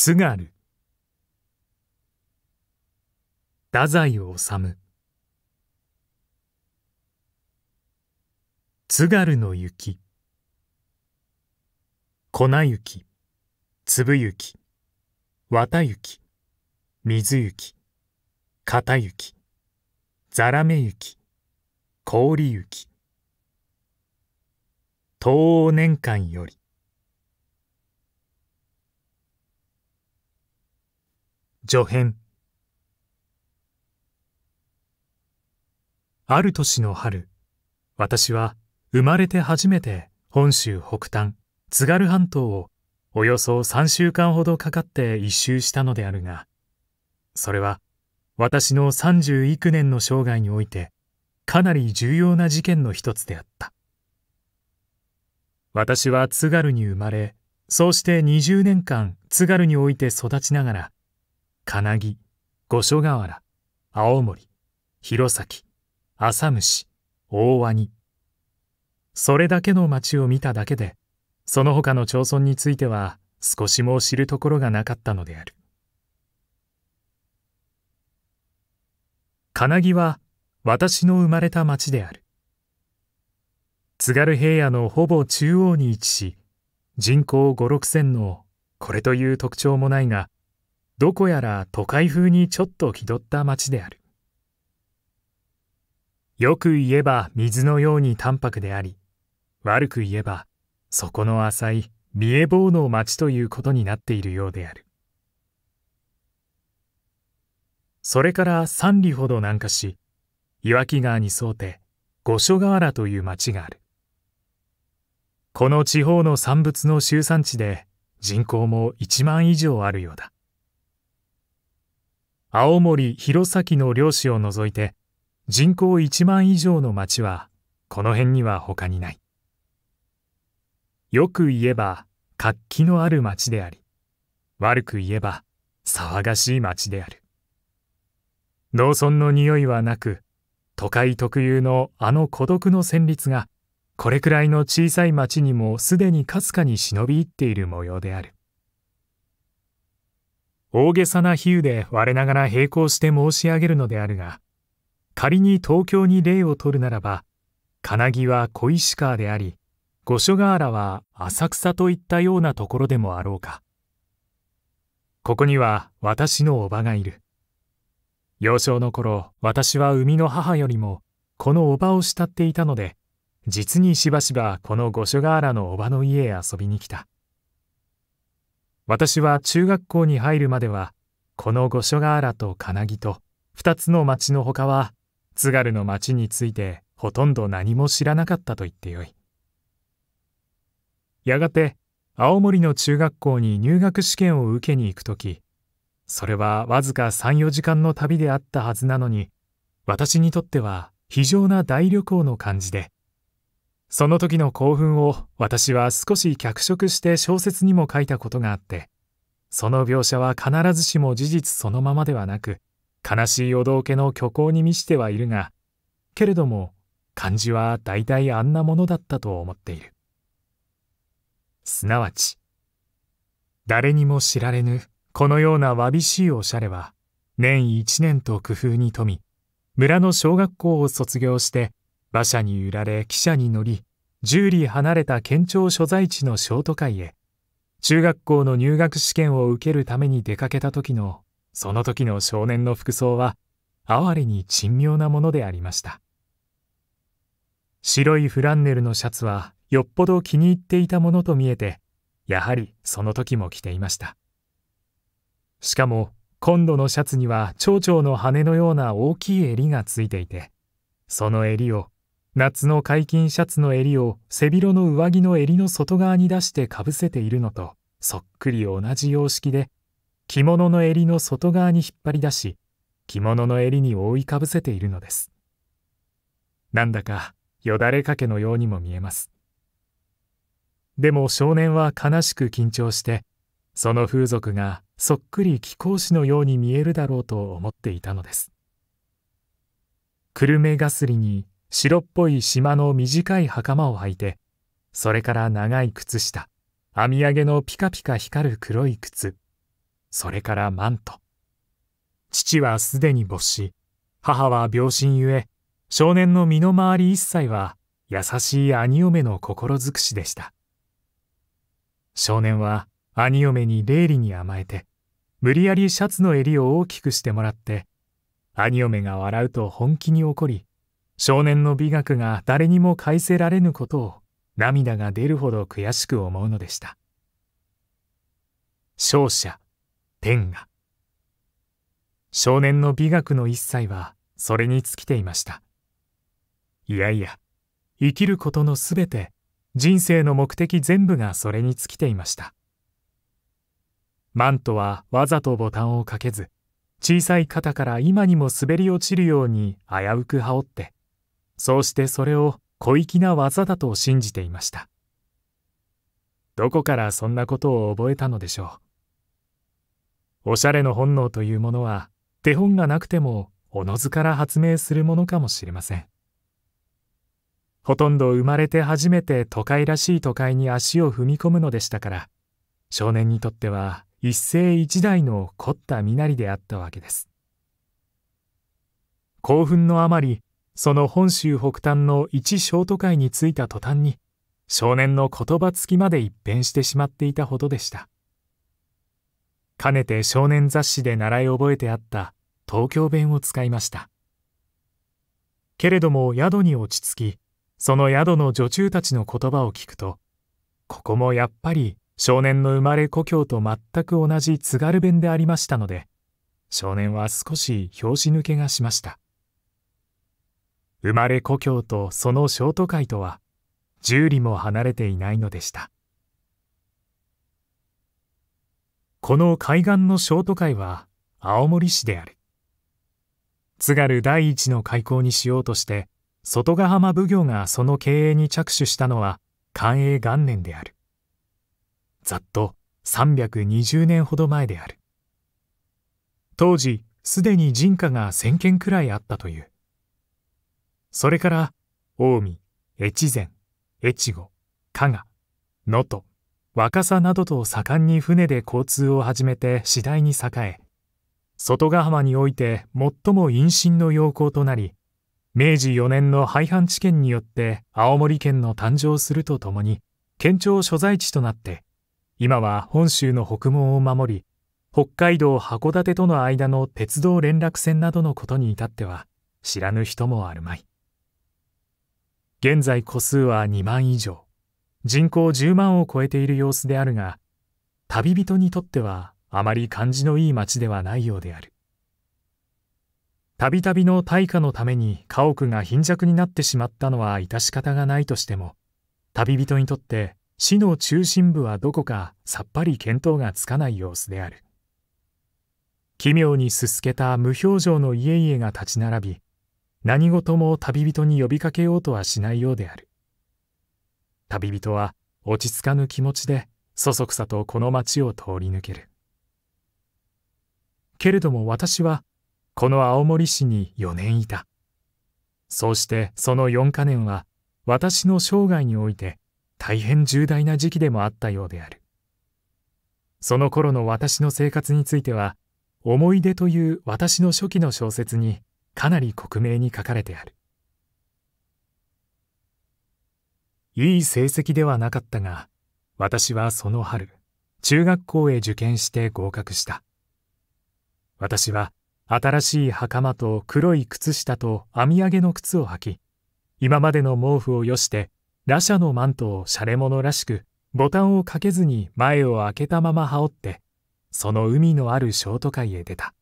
津軽太宰治津軽の雪粉雪粒雪綿雪水雪片雪ざらめ雪氷雪東欧年間より序編ある年の春私は生まれて初めて本州北端津軽半島をおよそ3週間ほどかかって一周したのであるがそれは私の3十幾年の生涯においてかなり重要な事件の一つであった私は津軽に生まれそうして20年間津軽において育ちながら金木五所川原青森弘前浅虫大和にそれだけの町を見ただけでその他の町村については少しも知るところがなかったのである金木は私の生まれた町である津軽平野のほぼ中央に位置し人口五六千のこれという特徴もないがどこやら都会風にちょっと気取った町であるよく言えば水のように淡白であり悪く言えばそこの浅い見え坊の町ということになっているようであるそれから三里ほど南下し岩木川に沿うて五所川原という町があるこの地方の産物の集産地で人口も1万以上あるようだ青森弘前の漁師を除いて人口1万以上の町はこの辺には他にないよく言えば活気のある町であり悪く言えば騒がしい町である農村の匂いはなく都会特有のあの孤独の旋律がこれくらいの小さい町にもすでにかすかに忍び入っている模様である大げさな比喩で我ながら並行して申し上げるのであるが仮に東京に例を取るならば金木は小石川であり五所川原は浅草といったようなところでもあろうかここには私の叔母がいる幼少の頃私は生みの母よりもこの叔母を慕っていたので実にしばしばこの五所川原の叔母の家へ遊びに来た私は中学校に入るまではこの五所川原と金木と2つの町のほかは津軽の町についてほとんど何も知らなかったと言ってよいやがて青森の中学校に入学試験を受けに行く時それはわずか34時間の旅であったはずなのに私にとっては非常な大旅行の感じでその時の興奮を私は少し脚色して小説にも書いたことがあってその描写は必ずしも事実そのままではなく悲しいお道家の虚構に満ちてはいるがけれども漢字は大体あんなものだったと思っているすなわち誰にも知られぬこのようなわびしいおしゃれは年一年と工夫に富み村の小学校を卒業して馬車に揺られ汽車に乗り10里離れた県庁所在地の小都会へ中学校の入学試験を受けるために出かけた時のその時の少年の服装は哀れに珍妙なものでありました白いフランネルのシャツはよっぽど気に入っていたものと見えてやはりその時も着ていましたしかも今度のシャツには蝶々の羽のような大きい襟がついていてその襟を夏の解禁シャツの襟を背広の上着の襟の外側に出してかぶせているのとそっくり同じ様式で着物の襟の外側に引っ張り出し着物の襟に覆いかぶせているのですなんだかよだれかけのようにも見えますでも少年は悲しく緊張してその風俗がそっくり貴公子のように見えるだろうと思っていたのです。久留米がに白っぽい島の短い袴を履いて、それから長い靴下、網上げのピカピカ光る黒い靴、それからマント。父はすでに没し、母は病身ゆえ、少年の身の回り一切は優しい兄嫁の心尽くしでした。少年は兄嫁に霊理に甘えて、無理やりシャツの襟を大きくしてもらって、兄嫁が笑うと本気に怒り、少年の美学が誰にも返せられぬことを涙が出るほど悔しく思うのでした勝者天下少年の美学の一切はそれに尽きていましたいやいや生きることのすべて人生の目的全部がそれに尽きていましたマントはわざとボタンをかけず小さい肩から今にも滑り落ちるように危うく羽織ってそうしてそれを小粋な技だと信じていましたどこからそんなことを覚えたのでしょうおしゃれの本能というものは手本がなくてもおのずから発明するものかもしれませんほとんど生まれて初めて都会らしい都会に足を踏み込むのでしたから少年にとっては一世一代の凝った身なりであったわけです興奮のあまりその本州北端の一小都会に着いた途端に少年の言葉つきまで一変してしまっていたほどでしたかねて少年雑誌で習い覚えてあった東京弁を使いましたけれども宿に落ち着きその宿の女中たちの言葉を聞くとここもやっぱり少年の生まれ故郷と全く同じ津軽弁でありましたので少年は少し拍子抜けがしました生まれ故郷とその小都会とは十里も離れていないのでしたこの海岸の小都会は青森市である津軽第一の開港にしようとして外ヶ浜奉行がその経営に着手したのは寛永元年であるざっと320年ほど前である当時すでに人家が1,000軒くらいあったというそれから近江越前越後加賀能登若狭などと盛んに船で交通を始めて次第に栄え外ヶ浜において最も陰心の要項となり明治4年の廃藩置県によって青森県の誕生するとともに県庁所在地となって今は本州の北門を守り北海道函館との間の鉄道連絡船などのことに至っては知らぬ人もあるまい。現在個数は2万以上人口10万を超えている様子であるが旅人にとってはあまり感じのいい町ではないようであるたびたびの大火のために家屋が貧弱になってしまったのは致し方がないとしても旅人にとって市の中心部はどこかさっぱり見当がつかない様子である奇妙にすすけた無表情の家々が立ち並び何事も旅人に呼びかけようとはしないようである旅人は落ち着かぬ気持ちでそそくさとこの町を通り抜けるけれども私はこの青森市に4年いたそうしてその4か年は私の生涯において大変重大な時期でもあったようであるその頃の私の生活については「思い出」という私の初期の小説にかなり克明に書かれてあるいい成績ではなかったが私はその春中学校へ受験して合格した私は新しい袴と黒い靴下と編み上げの靴を履き今までの毛布をよして羅舎のマントをシャレ者らしくボタンをかけずに前を開けたまま羽織ってその海のあるショート会へ出た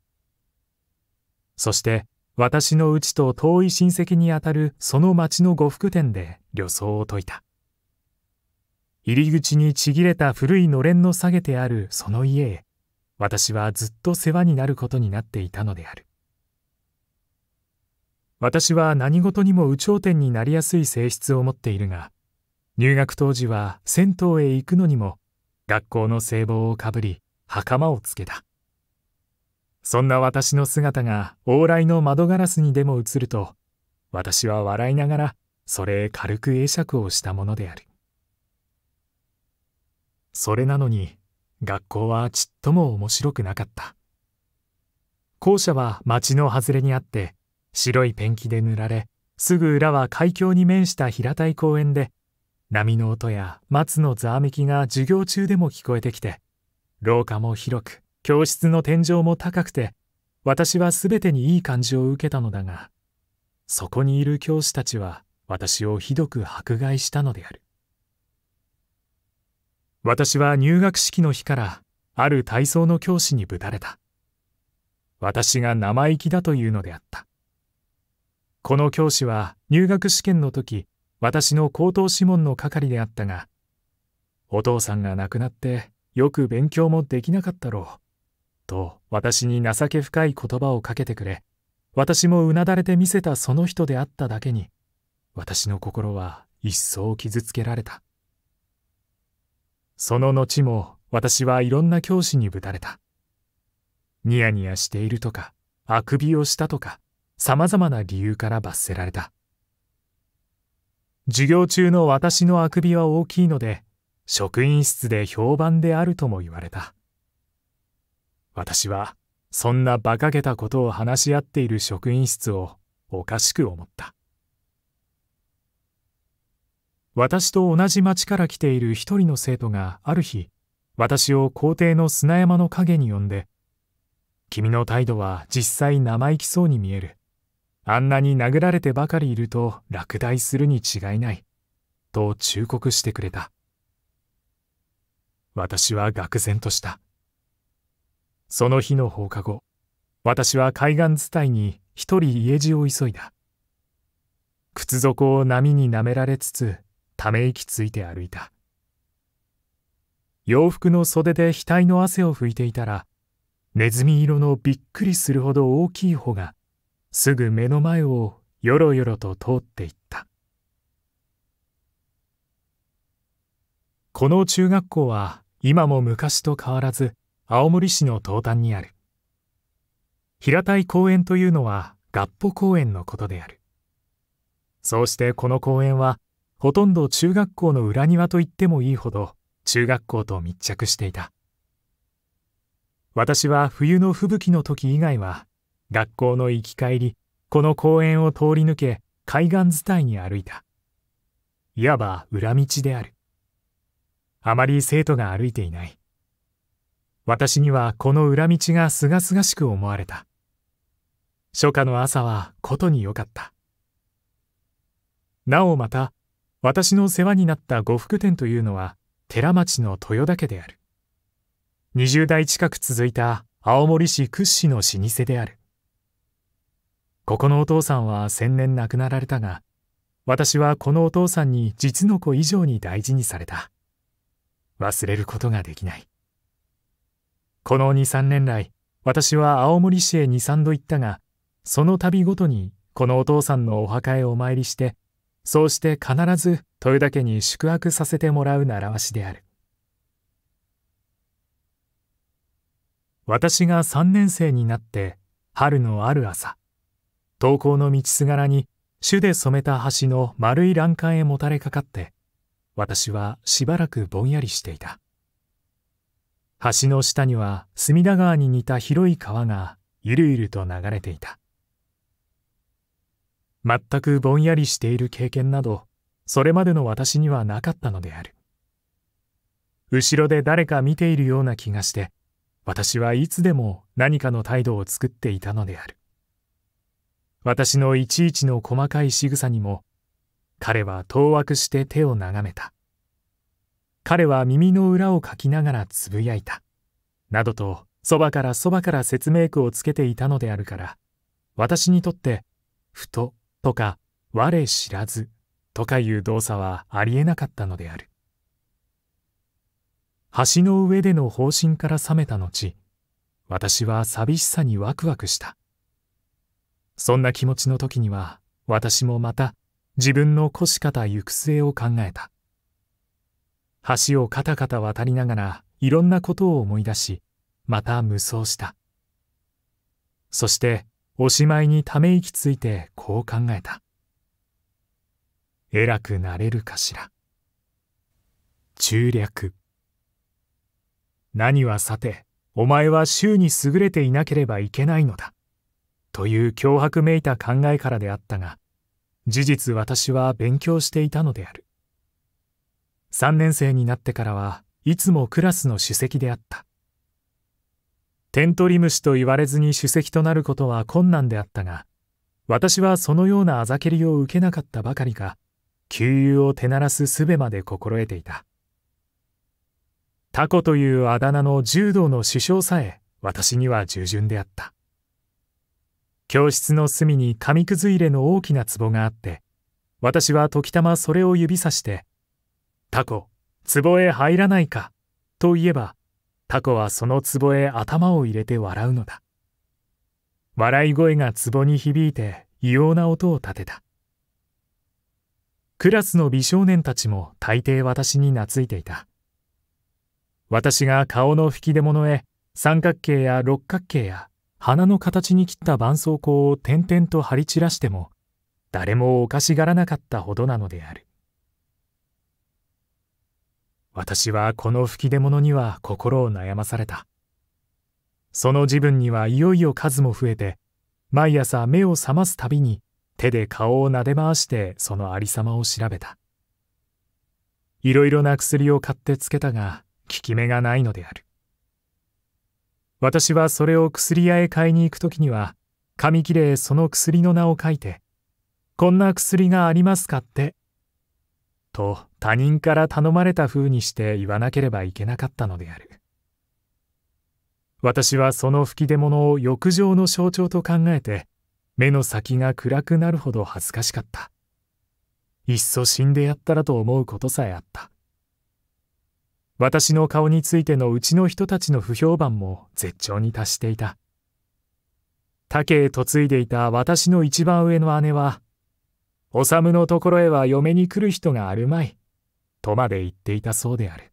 そして私のうちと遠い親戚にあたるその町の呉服店で旅装を解いた。入り口にちぎれた古いのれんの下げてあるその家へ、私はずっと世話になることになっていたのである。私は何事にも有頂天になりやすい性質を持っているが、入学当時は銭湯へ行くのにも、学校の制帽をかぶり、袴をつけた。そんな私の姿が往来の窓ガラスにでも映ると私は笑いながらそれへ軽く会釈をしたものであるそれなのに学校はちっとも面白くなかった校舎は町の外れにあって白いペンキで塗られすぐ裏は海峡に面した平たい公園で波の音や松のざわめきが授業中でも聞こえてきて廊下も広く教室の天井も高くて私は全てにいい感じを受けたのだがそこにいる教師たちは私をひどく迫害したのである私は入学式の日からある体操の教師にぶたれた私が生意気だというのであったこの教師は入学試験の時私の口頭諮問の係であったがお父さんが亡くなってよく勉強もできなかったろうと私に情け深い言葉をかけてくれ私もうなだれて見せたその人であっただけに私の心は一層傷つけられたその後も私はいろんな教師にぶたれたニヤニヤしているとかあくびをしたとかさまざまな理由から罰せられた授業中の私のあくびは大きいので職員室で評判であるとも言われた私はそんな馬鹿げたことを話し合っている職員室をおかしく思った私と同じ町から来ている一人の生徒がある日私を校庭の砂山の陰に呼んで「君の態度は実際生意気そうに見える」「あんなに殴られてばかりいると落第するに違いない」と忠告してくれた私は愕然としたその日の放課後私は海岸伝いに一人家路を急いだ靴底を波に舐められつつため息ついて歩いた洋服の袖で額の汗を拭いていたらネズミ色のびっくりするほど大きい穂がすぐ目の前をよろよろと通っていったこの中学校は今も昔と変わらず青森市の東端にある平たい公園というのは合歩公園のことであるそうしてこの公園はほとんど中学校の裏庭と言ってもいいほど中学校と密着していた私は冬の吹雪の時以外は学校の行き帰りこの公園を通り抜け海岸伝いに歩いたいわば裏道であるあまり生徒が歩いていない私にはこの裏道が清々しく思われた。初夏の朝はことによかった。なおまた、私の世話になった呉服店というのは、寺町の豊田家である。20代近く続いた青森市屈指の老舗である。ここのお父さんは先年亡くなられたが、私はこのお父さんに実の子以上に大事にされた。忘れることができない。この2、3年来、私は青森市へ2、3度行ったが、その度ごとにこのお父さんのお墓へお参りして、そうして必ず豊田家に宿泊させてもらう習わしである。私が3年生になって春のある朝登校の道すがらに朱で染めた橋の丸い欄干へもたれかかって私はしばらくぼんやりしていた橋の下には隅田川に似た広い川がゆるゆると流れていた全くぼんやりしている経験などそれまでの私にはなかったのである後ろで誰か見ているような気がして私はいつでも何かの態度を作っていたのである私のいちいちの細かい仕草にも彼は当惑して手を眺めた彼は耳の裏をかきながらつぶやいた。などと、そばからそばから説明句をつけていたのであるから、私にとって、ふととか、我知らずとかいう動作はありえなかったのである。橋の上での方針から覚めた後、私は寂しさにワクワクした。そんな気持ちの時には、私もまた自分の腰方行く末を考えた。橋をカタカタ渡りながらいろんなことを思い出し、また無双した。そしておしまいにため息ついてこう考えた。偉くなれるかしら。中略。何はさて、お前は衆に優れていなければいけないのだ。という脅迫めいた考えからであったが、事実私は勉強していたのである。3年生になってからはいつもクラスの首席であったテントリムシと言われずに首席となることは困難であったが私はそのようなあざけりを受けなかったばかりか給油を手ならす術まで心得ていたタコというあだ名の柔道の首相さえ私には従順であった教室の隅に紙くず入れの大きな壺があって私は時たまそれを指さしてタコ壺へ入らないか」と言えばタコはその壺へ頭を入れて笑うのだ笑い声が壺に響いて異様な音を立てたクラスの美少年たちも大抵私に懐いていた私が顔の吹き出物へ三角形や六角形や鼻の形に切った絆創膏を点々と張り散らしても誰もおかしがらなかったほどなのである私はこの吹き出物には心を悩まされたその自分にはいよいよ数も増えて毎朝目を覚ますたびに手で顔をなで回してそのありさまを調べたいろいろな薬を買ってつけたが効き目がないのである私はそれを薬屋へ買いに行く時には紙切れへその薬の名を書いて「こんな薬がありますか?」ってと他人から頼まれた風にして言わなければいけなかったのである私はその吹き出物を浴場の象徴と考えて目の先が暗くなるほど恥ずかしかったいっそ死んでやったらと思うことさえあった私の顔についてのうちの人たちの不評判も絶頂に達していた竹へ嫁いでいた私の一番上の姉はおさむのところへは嫁に来る人があるまい」とまで言っていたそうである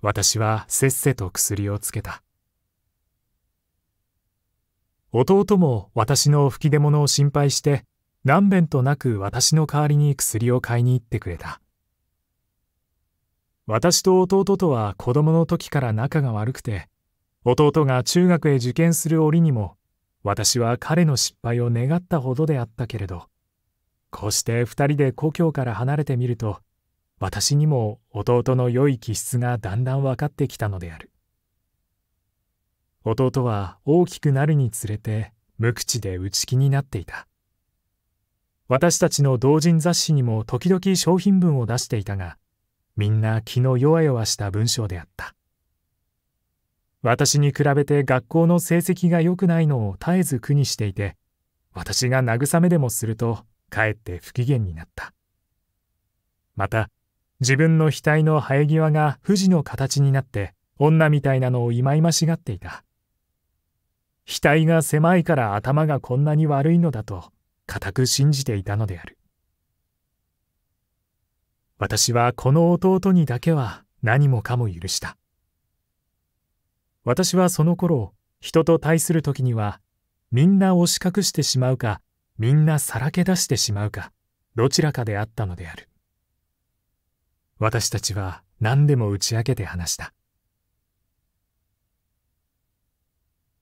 私はせっせと薬をつけた弟も私の吹き出物を心配して何べんとなく私の代わりに薬を買いに行ってくれた私と弟とは子供の時から仲が悪くて弟が中学へ受験する折にも私は彼の失敗を願ったほどであったけれどこうして2人で故郷から離れてみると私にも弟の良い気質がだんだん分かってきたのである弟は大きくなるにつれて無口で内気になっていた私たちの同人雑誌にも時々商品文を出していたがみんな気の弱々した文章であった私に比べて学校の成績が良くないのを絶えず苦にしていて私が慰めでもするとかえって不機嫌になったまた自分の額の生え際が富士の形になって女みたいなのを忌々しがっていた額が狭いから頭がこんなに悪いのだと固く信じていたのである私はこの弟にだけは何もかも許した私はその頃人と対する時にはみんな押し隠してしまうかみんなさらけ出してしまうかどちらかであったのである私たちは何でも打ち明けて話した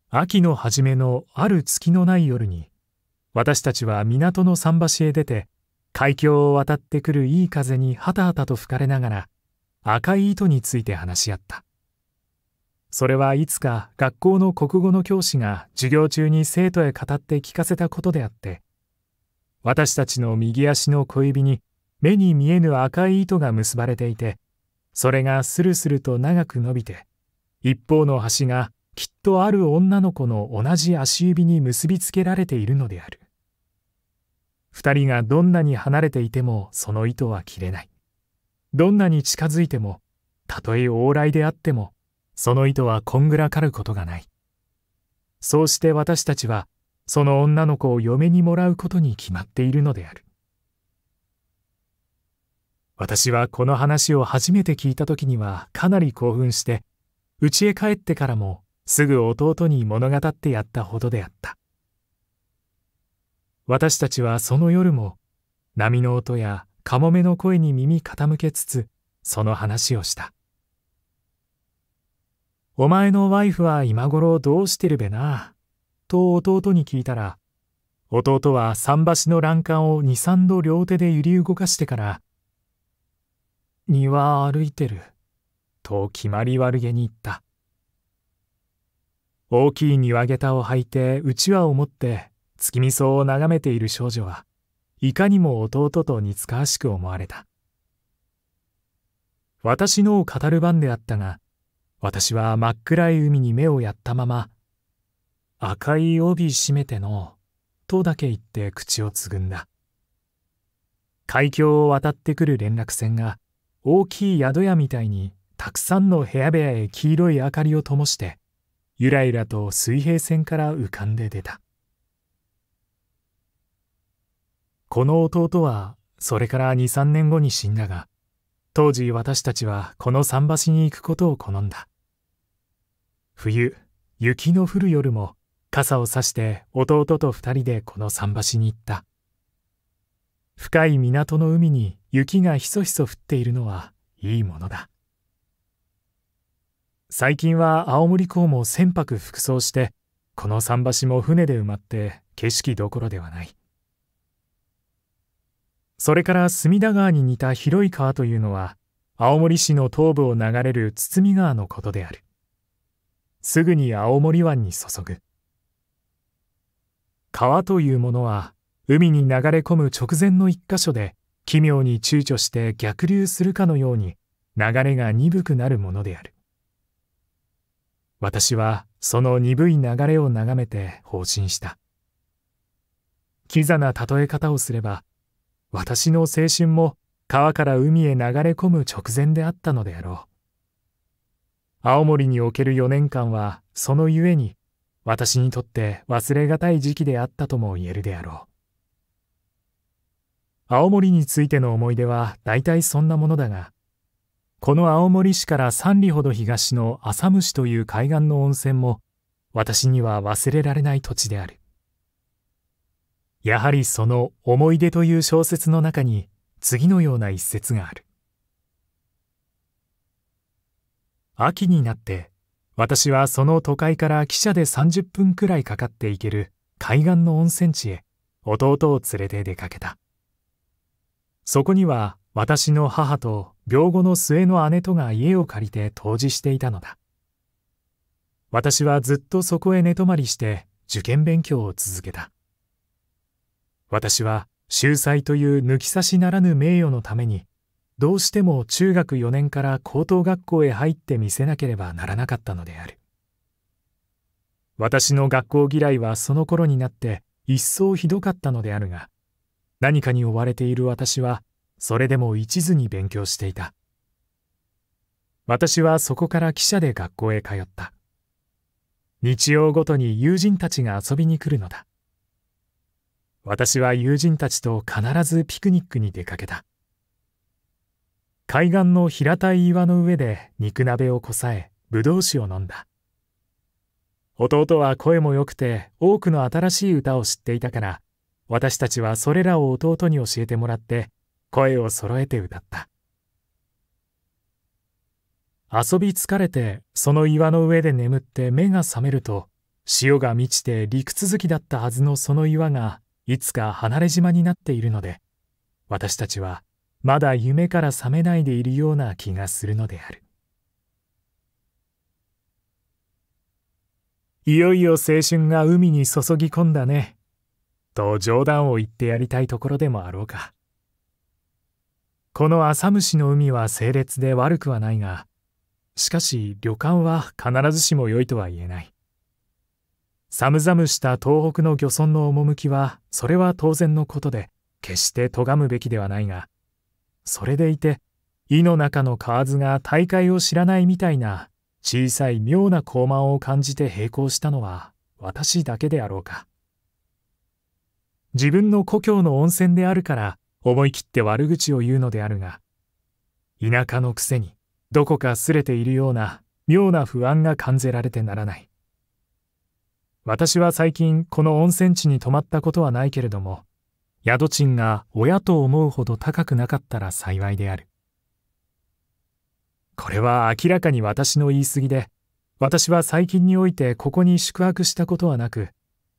秋の初めのある月のない夜に私たちは港の桟橋へ出て海峡を渡ってくるいい風にはたはたと吹かれながら赤い糸について話し合ったそれはいつか学校の国語の教師が授業中に生徒へ語って聞かせたことであって私たちの右足の小指に目に見えぬ赤い糸が結ばれていてそれがスルスルと長く伸びて一方の端がきっとある女の子の同じ足指に結びつけられているのである二人がどんなに離れていてもその糸は切れないどんなに近づいてもたとえ往来であってもその意図はこんぐらかることがない。そうして私たちは、その女の子を嫁にもらうことに決まっているのである。私はこの話を初めて聞いた時にはかなり興奮して、家へ帰ってからもすぐ弟に物語ってやったほどであった。私たちはその夜も、波の音やカモメの声に耳傾けつつ、その話をした。お前のワイフは今頃どうしてるべな。と弟に聞いたら、弟は桟橋の欄干を二三度両手で揺り動かしてから、庭歩いてる、と決まり悪げに言った。大きい庭下駄を履いてうちわを持って月見草を眺めている少女は、いかにも弟と似つかわしく思われた。私のを語る番であったが、私は真っ暗い海に目をやったまま、赤い帯締めての、とだけ言って口をつぐんだ。海峡を渡ってくる連絡船が、大きい宿屋みたいにたくさんの部屋部屋へ黄色い明かりを灯して、ゆらゆらと水平線から浮かんで出た。この弟は、それから2、3年後に死んだが、当時私たちはこの桟橋に行くことを好んだ。冬雪の降る夜も傘を差して弟と二人でこの桟橋に行った深い港の海に雪がひそひそ降っているのはいいものだ最近は青森港も船舶服装してこの桟橋も船で埋まって景色どころではないそれから隅田川に似た広い川というのは青森市の東部を流れる堤川のことであるすぐに青森湾に注ぐ川というものは海に流れ込む直前の一箇所で奇妙に躊躇して逆流するかのように流れが鈍くなるものである私はその鈍い流れを眺めて放心したキザな例え方をすれば私の青春も川から海へ流れ込む直前であったのであろう青森における4年間はそのゆえに私にとって忘れがたい時期であったとも言えるであろう青森についての思い出は大体そんなものだがこの青森市から三里ほど東の浅虫という海岸の温泉も私には忘れられない土地であるやはりその「思い出」という小説の中に次のような一節がある秋になって私はその都会から汽車で30分くらいかかって行ける海岸の温泉地へ弟を連れて出かけたそこには私の母と病後の末の姉とが家を借りて湯治していたのだ私はずっとそこへ寝泊まりして受験勉強を続けた私は秀才という抜き差しならぬ名誉のためにどうしても中学4年から高等学校へ入ってみせなければならなかったのである私の学校嫌いはその頃になって一層ひどかったのであるが何かに追われている私はそれでも一途に勉強していた私はそこから汽車で学校へ通った日曜ごとに友人たちが遊びに来るのだ私は友人たちと必ずピクニックに出かけた海岸の平たい岩の上で肉鍋をこさえぶどう酒を飲んだ弟は声も良くて多くの新しい歌を知っていたから私たちはそれらを弟に教えてもらって声を揃えて歌った遊び疲れてその岩の上で眠って目が覚めると潮が満ちて陸続きだったはずのその岩がいつか離れ島になっているので私たちはまだ夢から覚めないでいるような気がするのであるいよいよ青春が海に注ぎ込んだねと冗談を言ってやりたいところでもあろうかこの浅虫の海は整列で悪くはないがしかし旅館は必ずしも良いとは言えない寒々した東北の漁村の趣はそれは当然のことで決して咎むべきではないがそれでいて井の中の蛙が大会を知らないみたいな小さい妙な高慢を感じて並行したのは私だけであろうか自分の故郷の温泉であるから思い切って悪口を言うのであるが田舎のくせにどこかすれているような妙な不安が感じられてならない私は最近この温泉地に泊まったことはないけれども宿賃が親と思うほど高くなかったら幸いであるこれは明らかに私の言い過ぎで私は最近においてここに宿泊したことはなく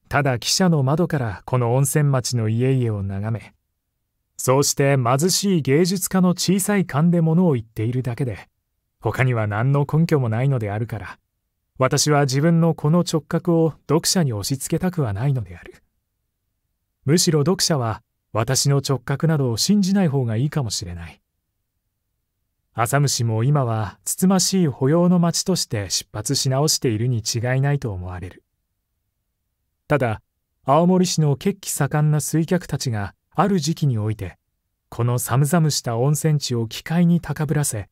ただ汽車の窓からこの温泉町の家々を眺めそうして貧しい芸術家の小さい勘で物を言っているだけで他には何の根拠もないのであるから私は自分のこの直角を読者に押し付けたくはないのである。むしろ読者は私の直覚などを信じない方がいいかもしれない。浅虫も今はつつましい保養の町として出発し直しているに違いないと思われる。ただ、青森市の血気盛んな水客たちがある時期において、この寒々した温泉地を機械に高ぶらせ、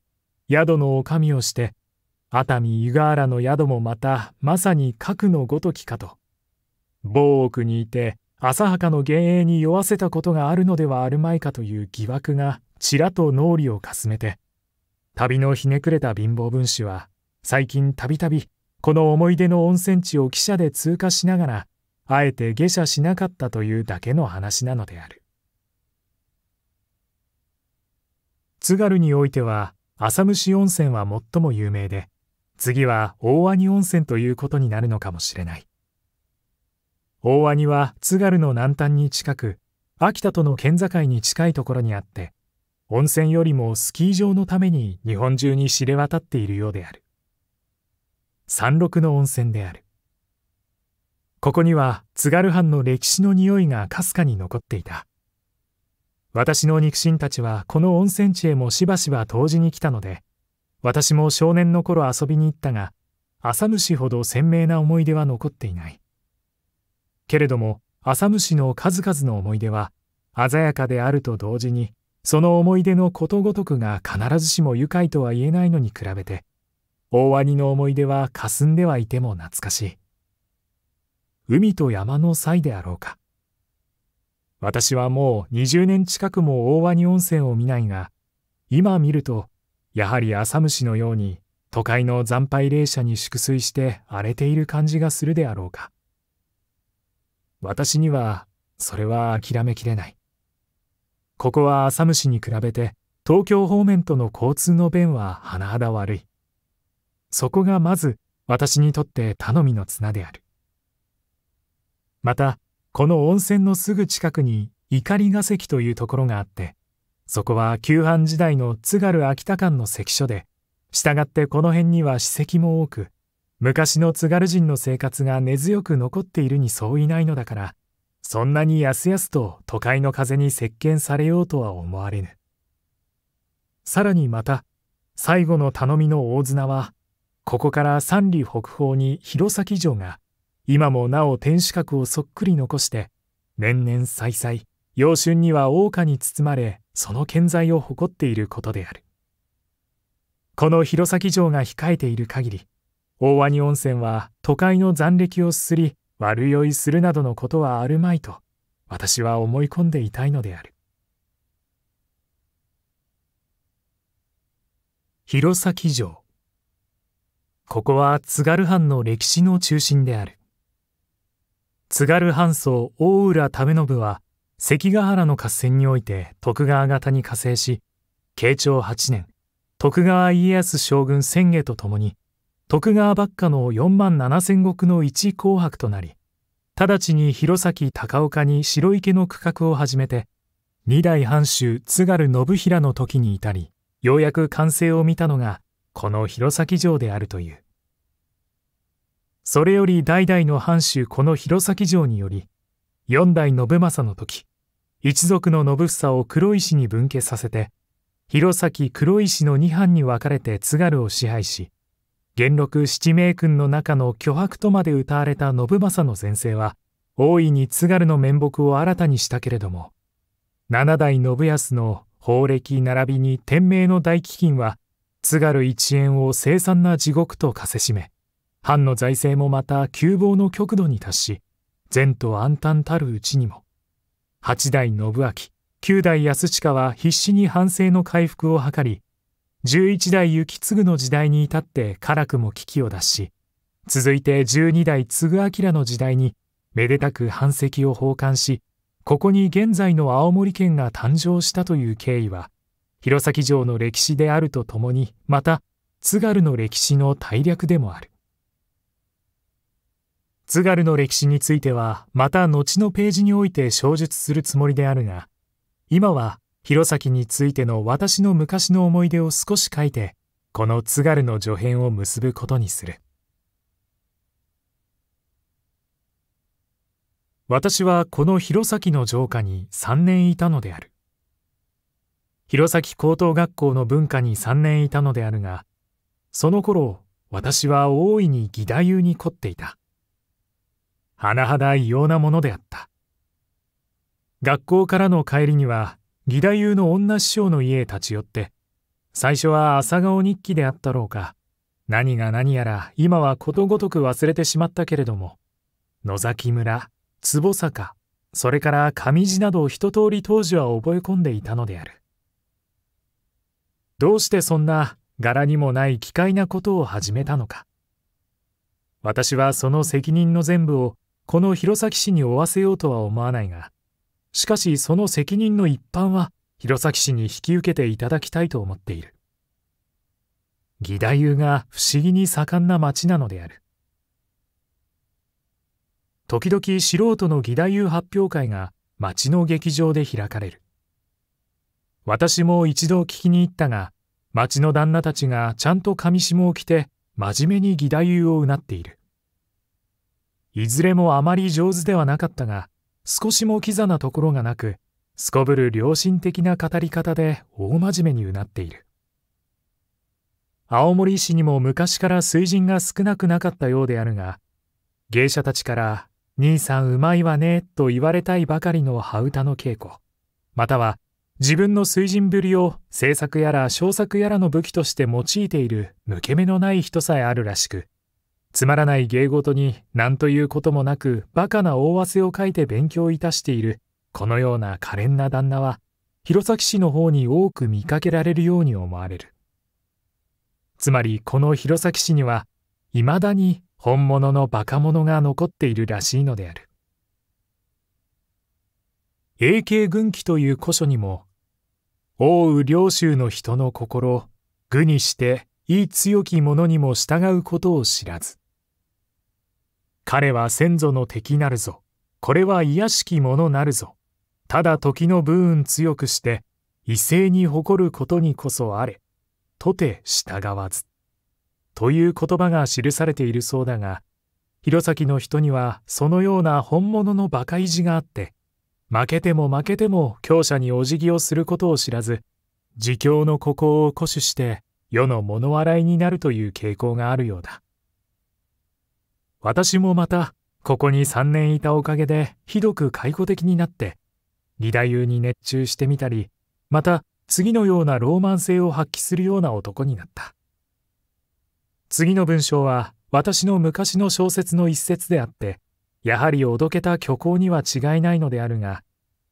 宿の女将をして、熱海湯河原の宿もまたまさに核のごときかと、某奥にいて浅はかの幻影に酔わせたことがあるのではあるまいかという疑惑がちらと脳裏をかすめて旅のひねくれた貧乏分子は最近たびたびこの思い出の温泉地を汽車で通過しながらあえて下車しなかったというだけの話なのである津軽においては浅虫温泉は最も有名で次は大鰐温泉ということになるのかもしれない大鰐は津軽の南端に近く秋田との県境に近いところにあって温泉よりもスキー場のために日本中に知れ渡っているようである山麓の温泉であるここには津軽藩の歴史の匂いがかすかに残っていた私の肉親たちはこの温泉地へもしばしば湯治に来たので私も少年の頃遊びに行ったが浅虫ほど鮮明な思い出は残っていないけれども浅虫の数々の思い出は鮮やかであると同時にその思い出のことごとくが必ずしも愉快とは言えないのに比べて大ワニの思い出は霞んではいても懐かしい海と山の際であろうか私はもう20年近くも大ワニ温泉を見ないが今見るとやはり浅虫のように都会の惨敗霊社に粛水して荒れている感じがするであろうか。私にはそれは諦めきれないここは浅虫に比べて東京方面との交通の便は甚だ悪いそこがまず私にとって頼みの綱であるまたこの温泉のすぐ近くに碇ヶ関というところがあってそこは旧藩時代の津軽秋田間の関所で従ってこの辺には史跡も多く昔の津軽人の生活が根強く残っているにそういないのだからそんなにやすやすと都会の風に席巻されようとは思われぬさらにまた最後の頼みの大綱はここから三里北方に弘前城が今もなお天守閣をそっくり残して年々再々陽春には桜花に包まれその健在を誇っていることであるこの弘前城が控えている限り大和温泉は都会の残歴をすすり悪酔いするなどのことはあるまいと私は思い込んでいたいのである弘前城ここは津軽藩の歴史の中心である津軽藩僧大浦為信は関ヶ原の合戦において徳川方に加勢し慶長8年徳川家康将軍千家と共に徳川幕下の4万7千石の一紅白となり直ちに弘前高岡に白池の区画を始めて二代藩主津軽信平の時に至りようやく完成を見たのがこの弘前城であるというそれより代々の藩主この弘前城により四代信政の時一族の信房を黒石に分家させて弘前黒石の二藩に分かれて津軽を支配し元禄七名君の中の巨白とまで歌われた信政の前世は大いに津軽の面目を新たにしたけれども七代信康の法暦並びに天明の大飢饉は津軽一円を凄惨な地獄とかせしめ藩の財政もまた窮乏の極度に達し前途暗淡たるうちにも八代信明九代安親は必死に反省の回復を図り11代行継の時代に至って辛くも危機を脱し続いて12代継明の時代にめでたく半石を奉還しここに現在の青森県が誕生したという経緯は弘前城の歴史であるとともにまた津軽の歴史の大略でもある津軽の歴史についてはまた後のページにおいて詳述するつもりであるが今は弘前についての私の昔の思い出を少し書いてこの津軽の助編を結ぶことにする私はこの弘前の城下に3年いたのである弘前高等学校の文化に3年いたのであるがその頃私は大いに義太夫に凝っていた甚だ異様なものであった学校からの帰りには義太夫の女師匠の家へ立ち寄って最初は朝顔日記であったろうか何が何やら今はことごとく忘れてしまったけれども野崎村坪坂それから上地など一通り当時は覚え込んでいたのであるどうしてそんな柄にもない奇怪なことを始めたのか私はその責任の全部をこの弘前市に負わせようとは思わないがしかしその責任の一般は弘前氏に引き受けていただきたいと思っている義太夫が不思議に盛んな町なのである時々素人の義太夫発表会が町の劇場で開かれる私も一度聞きに行ったが町の旦那たちがちゃんと紙下を着て真面目に義太夫をうなっているいずれもあまり上手ではなかったが少しもキザなところがなくすこぶる良心的な語り方で大真面目にうなっている青森市にも昔から水人が少なくなかったようであるが芸者たちから「兄さんうまいわね」と言われたいばかりの羽歌の稽古または自分の水人ぶりを制作やら小作やらの武器として用いている抜け目のない人さえあるらしくつまらない芸事に何ということもなくバカな大汗をかいて勉強いたしているこのような可憐な旦那は弘前市の方に多く見かけられるように思われるつまりこの弘前市にはいまだに本物のバカ者が残っているらしいのである永慶軍記という古書にも「奥羽領州の人の心愚にしてい強き者にも従うことを知らず彼は先祖の敵なるぞこれは卑しき者なるぞただ時の部運強くして威勢に誇ることにこそあれとて従わずという言葉が記されているそうだが弘前の人にはそのような本物の馬鹿意地があって負けても負けても強者にお辞儀をすることを知らず自供の孤高を固守して世の物笑いになるという傾向があるようだ私もまたここに3年いたおかげでひどく解雇的になって義太夫に熱中してみたりまた次のようなローマン性を発揮するような男になった次の文章は私の昔の小説の一節であってやはりおどけた虚構には違いないのであるが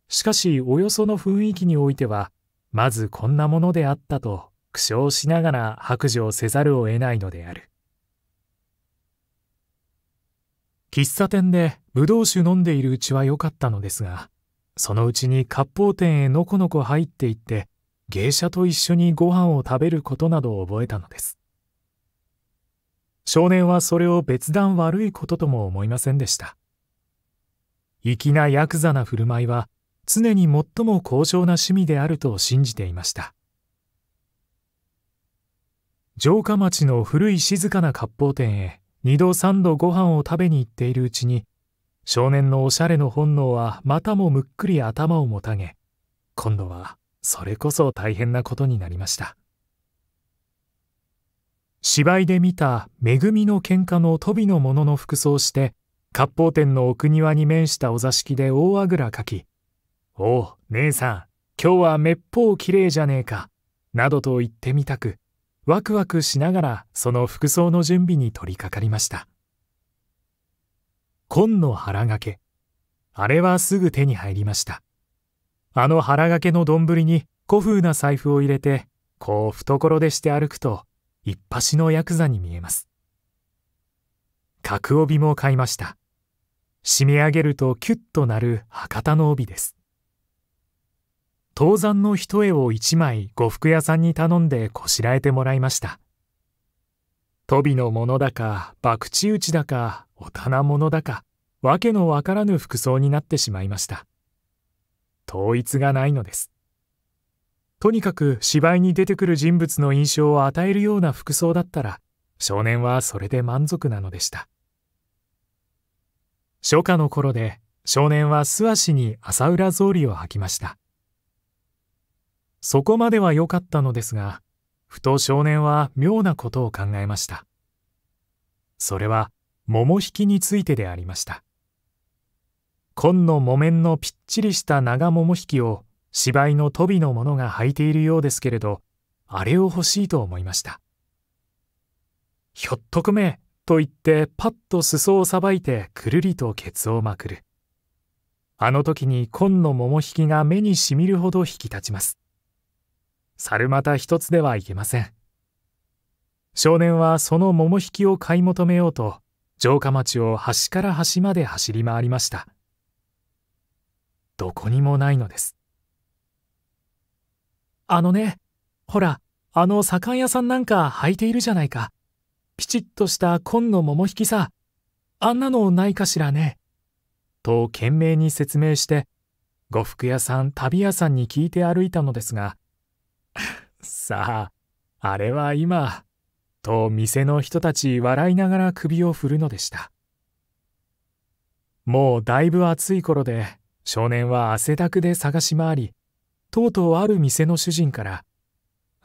しかしおよその雰囲気においてはまずこんなものであったと苦笑しながら白状せざるを得ないのである喫茶店でブドウ酒飲んでいるうちは良かったのですがそのうちに割烹店へのこのこ入っていって芸者と一緒にご飯を食べることなどを覚えたのです少年はそれを別段悪いこととも思いませんでした粋なヤクザな振る舞いは常に最も高尚な趣味であると信じていました城下町の古い静かな割烹店へ2度3度ご飯を食べに行っているうちに少年のおしゃれの本能はまたもむっくり頭をもたげ今度はそれこそ大変なことになりました芝居で見た恵みの喧嘩の飛びの者の服装して割烹店の奥庭に面したお座敷で大あぐらかき「おお姉さん今日はめっぽうきれいじゃねえか」などと言ってみたくワクワクしながらその服装の準備に取り掛かりました紺の腹掛けあれはすぐ手に入りましたあの腹掛けの丼に古風な財布を入れてこう懐でして歩くと一発のヤクザに見えます角帯も買いました締め上げるとキュッとなる博多の帯です登山の一絵を一枚呉服屋さんに頼んでこしらえてもらいました飛びのものだか博打打ちだかお棚物だかわけのわからぬ服装になってしまいました統一がないのですとにかく芝居に出てくる人物の印象を与えるような服装だったら少年はそれで満足なのでした初夏の頃で少年は素足に浅浦草履を履きましたそこまでは良かったのですが、ふと少年は妙なことを考えました。それは、桃引きについてでありました。紺の木綿のぴっちりした長桃引きを芝居の飛びの者が履いているようですけれど、あれを欲しいと思いました。ひょっとくめと言ってパッと裾をさばいてくるりとケツをまくる。あの時に紺の桃引きが目にしみるほど引き立ちます。猿股一つではいけません少年はその桃引きを買い求めようと城下町を端から端まで走り回りましたどこにもないのですあのねほらあの左官屋さんなんか履いているじゃないかピチッとした紺の桃引きさあんなのないかしらねと懸命に説明して呉服屋さん旅屋さんに聞いて歩いたのですがさあ、あれは今、と店の人たち笑いながら首を振るのでした。もうだいぶ暑い頃で、少年は汗だくで探し回り、とうとうある店の主人から、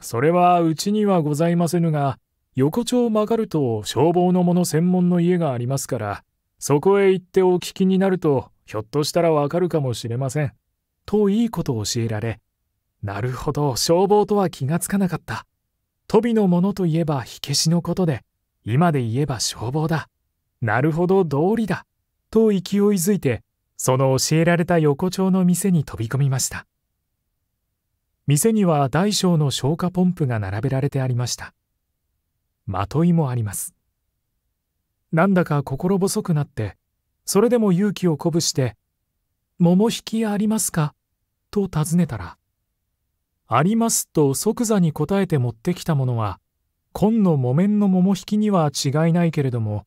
それはうちにはございませぬが、横丁曲がると消防の者専門の家がありますから、そこへ行ってお聞きになると、ひょっとしたらわかるかもしれません。といいことを教えられ、なるほど、消防とは気がつかなかった。飛びのものといえば火消しのことで、今で言えば消防だ。なるほど、道理だ。と勢いづいて、その教えられた横丁の店に飛び込みました。店には大小の消火ポンプが並べられてありました。まといもあります。なんだか心細くなって、それでも勇気を鼓舞して、桃引きありますかと尋ねたら、ありますと即座に答えて持ってきたものは紺の木綿の桃引きには違いないけれども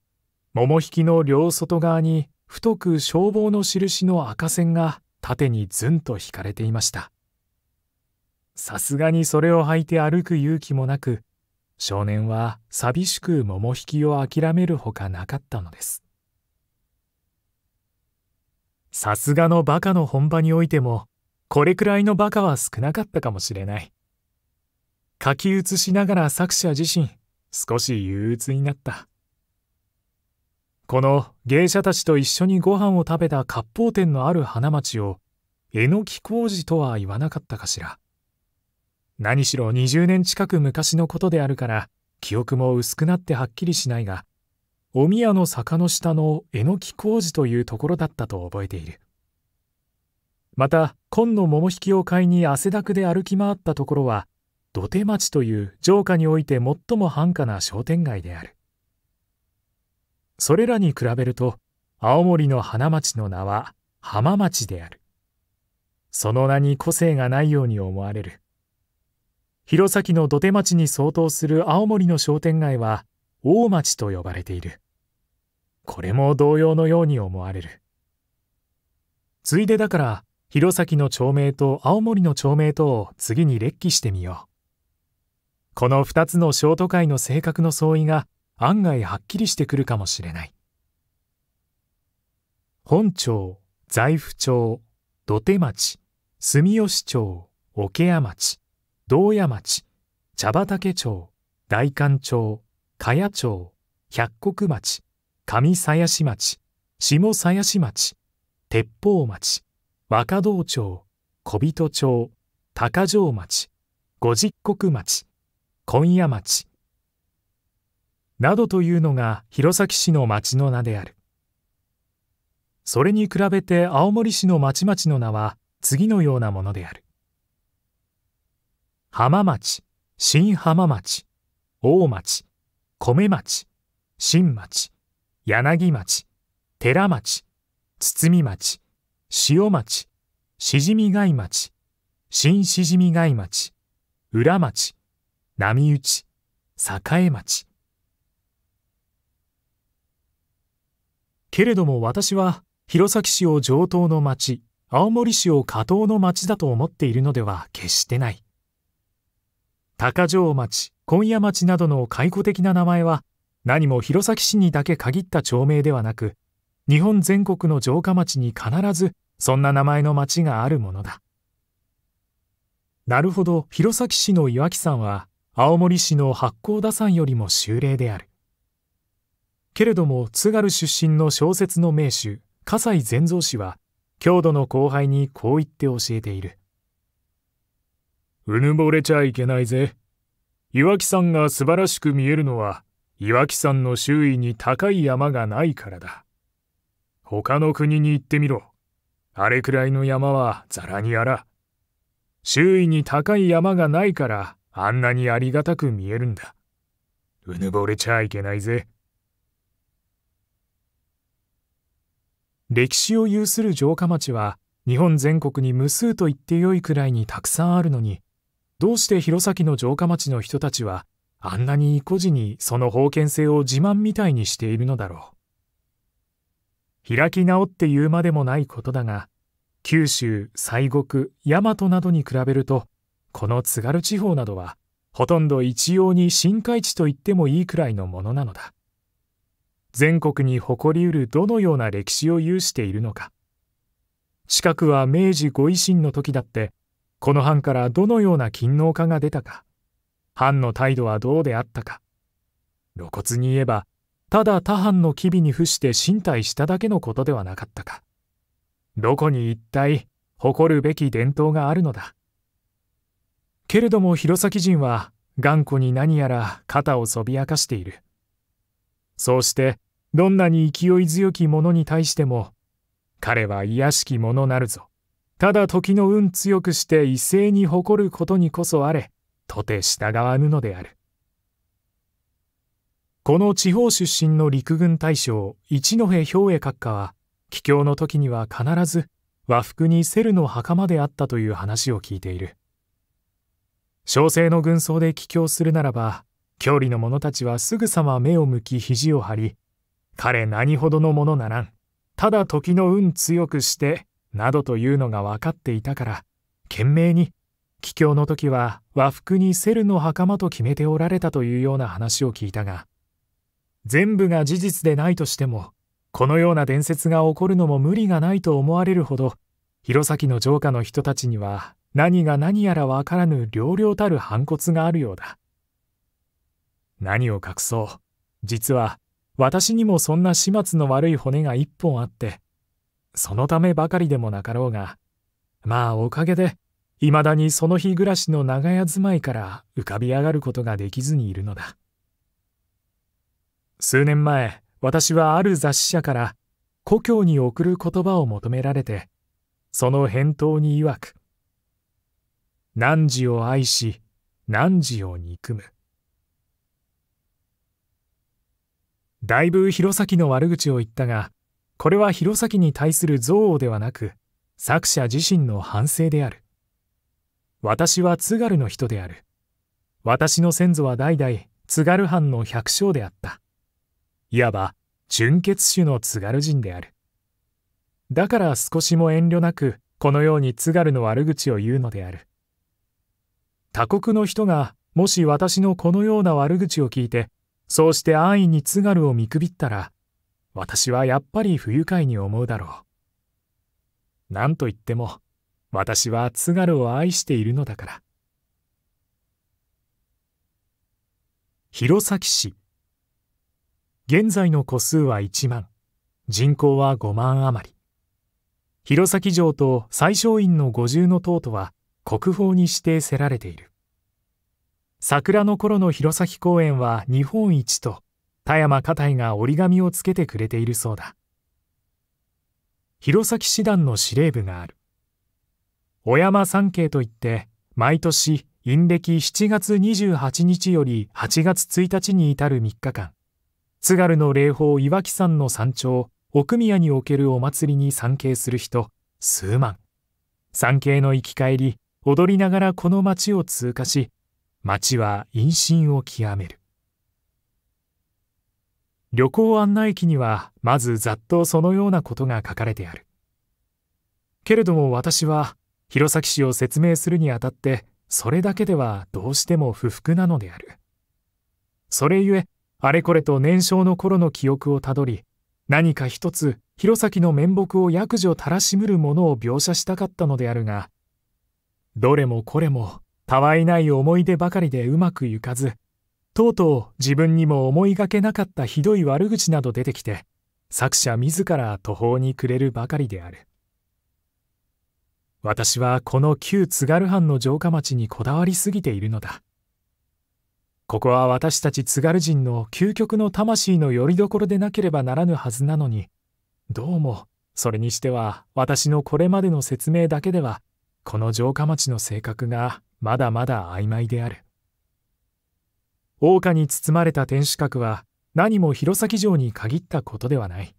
桃引きの両外側に太く消防の印の赤線が縦にずんと引かれていましたさすがにそれを履いて歩く勇気もなく少年は寂しく桃引きを諦めるほかなかったのですさすがのバカの本場においてもこれくらいのバカは少なかったかもしれない書き写しながら作者自身少し憂鬱になったこの芸者たちと一緒にご飯を食べた割烹店のある花街をえのき工事とは言わなかったかしら何しろ20年近く昔のことであるから記憶も薄くなってはっきりしないがお宮の坂の下のえのき工事というところだったと覚えているまた紺の桃引きを買いに汗だくで歩き回ったところは土手町という城下において最も繁華な商店街であるそれらに比べると青森の花町の名は浜町であるその名に個性がないように思われる弘前の土手町に相当する青森の商店街は大町と呼ばれているこれも同様のように思われるついでだから弘前の町名と青森の町名とを次に列記してみようこの2つの小都会の性格の相違が案外はっきりしてくるかもしれない本町財布町土手町住吉町桶屋町道屋町茶畑町大官町茅屋町百石町上鞘師町下鞘師町鉄砲町若道町小人町高城町五十石町今夜町などというのが弘前市の町の名であるそれに比べて青森市の町々の名は次のようなものである浜町新浜町大町米町新町柳町寺町堤町塩町、しじみ貝町、新しじみ貝町、裏町、波打ち、栄町。けれども私は弘前市を上等の町、青森市を下等の町だと思っているのでは決してない。高城町、今夜町などの懐古的な名前は何も弘前市にだけ限った町名ではなく日本全国の城下町に必ずそんな名前の町があるものだなるほど弘前市の岩木山は青森市の八甲田山よりも秀麗であるけれども津軽出身の小説の名手葛西善三氏は郷土の後輩にこう言って教えている「うぬぼれちゃいけないぜ岩木山が素晴らしく見えるのは岩木山の周囲に高い山がないからだ」他の国に行ってみろ。あれくらいの山はざらにあら。周囲に高い山がないからあんなにありがたく見えるんだ。うぬぼれちゃいけないぜ。歴史を有する城下町は日本全国に無数と言ってよいくらいにたくさんあるのにどうして弘前の城下町の人たちはあんなに意固地にその封建性を自慢みたいにしているのだろう。開き直って言うまでもないことだが九州西国大和などに比べるとこの津軽地方などはほとんど一様に深海地と言ってもいいくらいのものなのだ全国に誇りうるどのような歴史を有しているのか近くは明治御維新の時だってこの藩からどのような勤王家が出たか藩の態度はどうであったか露骨に言えばただ他藩の機微に付して進退しただけのことではなかったかどこに一体誇るべき伝統があるのだけれども弘前人は頑固に何やら肩をそびやかしているそうしてどんなに勢い強き者に対しても彼は卑しき者なるぞただ時の運強くして威勢に誇ることにこそあれとて従わぬのであるこの地方出身の陸軍大将一戸兵衛閣下は帰郷の時には必ず和服にセルの袴であったという話を聞いている小生の軍曹で帰郷するならば郷里の者たちはすぐさま目を向き肘を張り「彼何ほどのものならんただ時の運強くして」などというのが分かっていたから懸命に帰郷の時は和服にセルの袴と決めておられたというような話を聞いたが全部が事実でないとしてもこのような伝説が起こるのも無理がないと思われるほど弘前の城下の人たちには何が何やらわからぬ寥々たる反骨があるようだ何を隠そう実は私にもそんな始末の悪い骨が一本あってそのためばかりでもなかろうがまあおかげでいまだにその日暮らしの長屋住まいから浮かび上がることができずにいるのだ。数年前私はある雑誌社から故郷に送る言葉を求められてその返答に曰く「汝を愛し汝を憎む」だいぶ弘前の悪口を言ったがこれは弘前に対する憎悪ではなく作者自身の反省である私は津軽の人である私の先祖は代々津軽藩の百姓であったいわば純血種の津軽人であるだから少しも遠慮なくこのように津軽の悪口を言うのである他国の人がもし私のこのような悪口を聞いてそうして安易に津軽を見くびったら私はやっぱり不愉快に思うだろうなんと言っても私は津軽を愛しているのだから弘前市現在の個数は1万人口は5万余り弘前城と最小院の五重塔とは国宝に指定せられている桜の頃の弘前公園は日本一と田山家体が折り紙をつけてくれているそうだ弘前師団の司令部がある小山三景といって毎年陰暦7月28日より8月1日に至る3日間津軽の霊峰岩木山の山頂奥宮におけるお祭りに参詣する人数万参詣の行き帰り踊りながらこの町を通過し町は陰信を極める旅行案内記にはまずざっとそのようなことが書かれてあるけれども私は弘前市を説明するにあたってそれだけではどうしても不服なのであるそれゆえあれこれと年少の頃の記憶をたどり何か一つ弘前の面目を薬女たらしむるものを描写したかったのであるがどれもこれもたわいない思い出ばかりでうまくいかずとうとう自分にも思いがけなかったひどい悪口など出てきて作者自ら途方に暮れるばかりである私はこの旧津軽藩の城下町にこだわりすぎているのだここは私たち津軽人の究極の魂の拠り所でなければならぬはずなのにどうもそれにしては私のこれまでの説明だけではこの城下町の性格がまだまだ曖昧である桜花に包まれた天守閣は何も弘前城に限ったことではない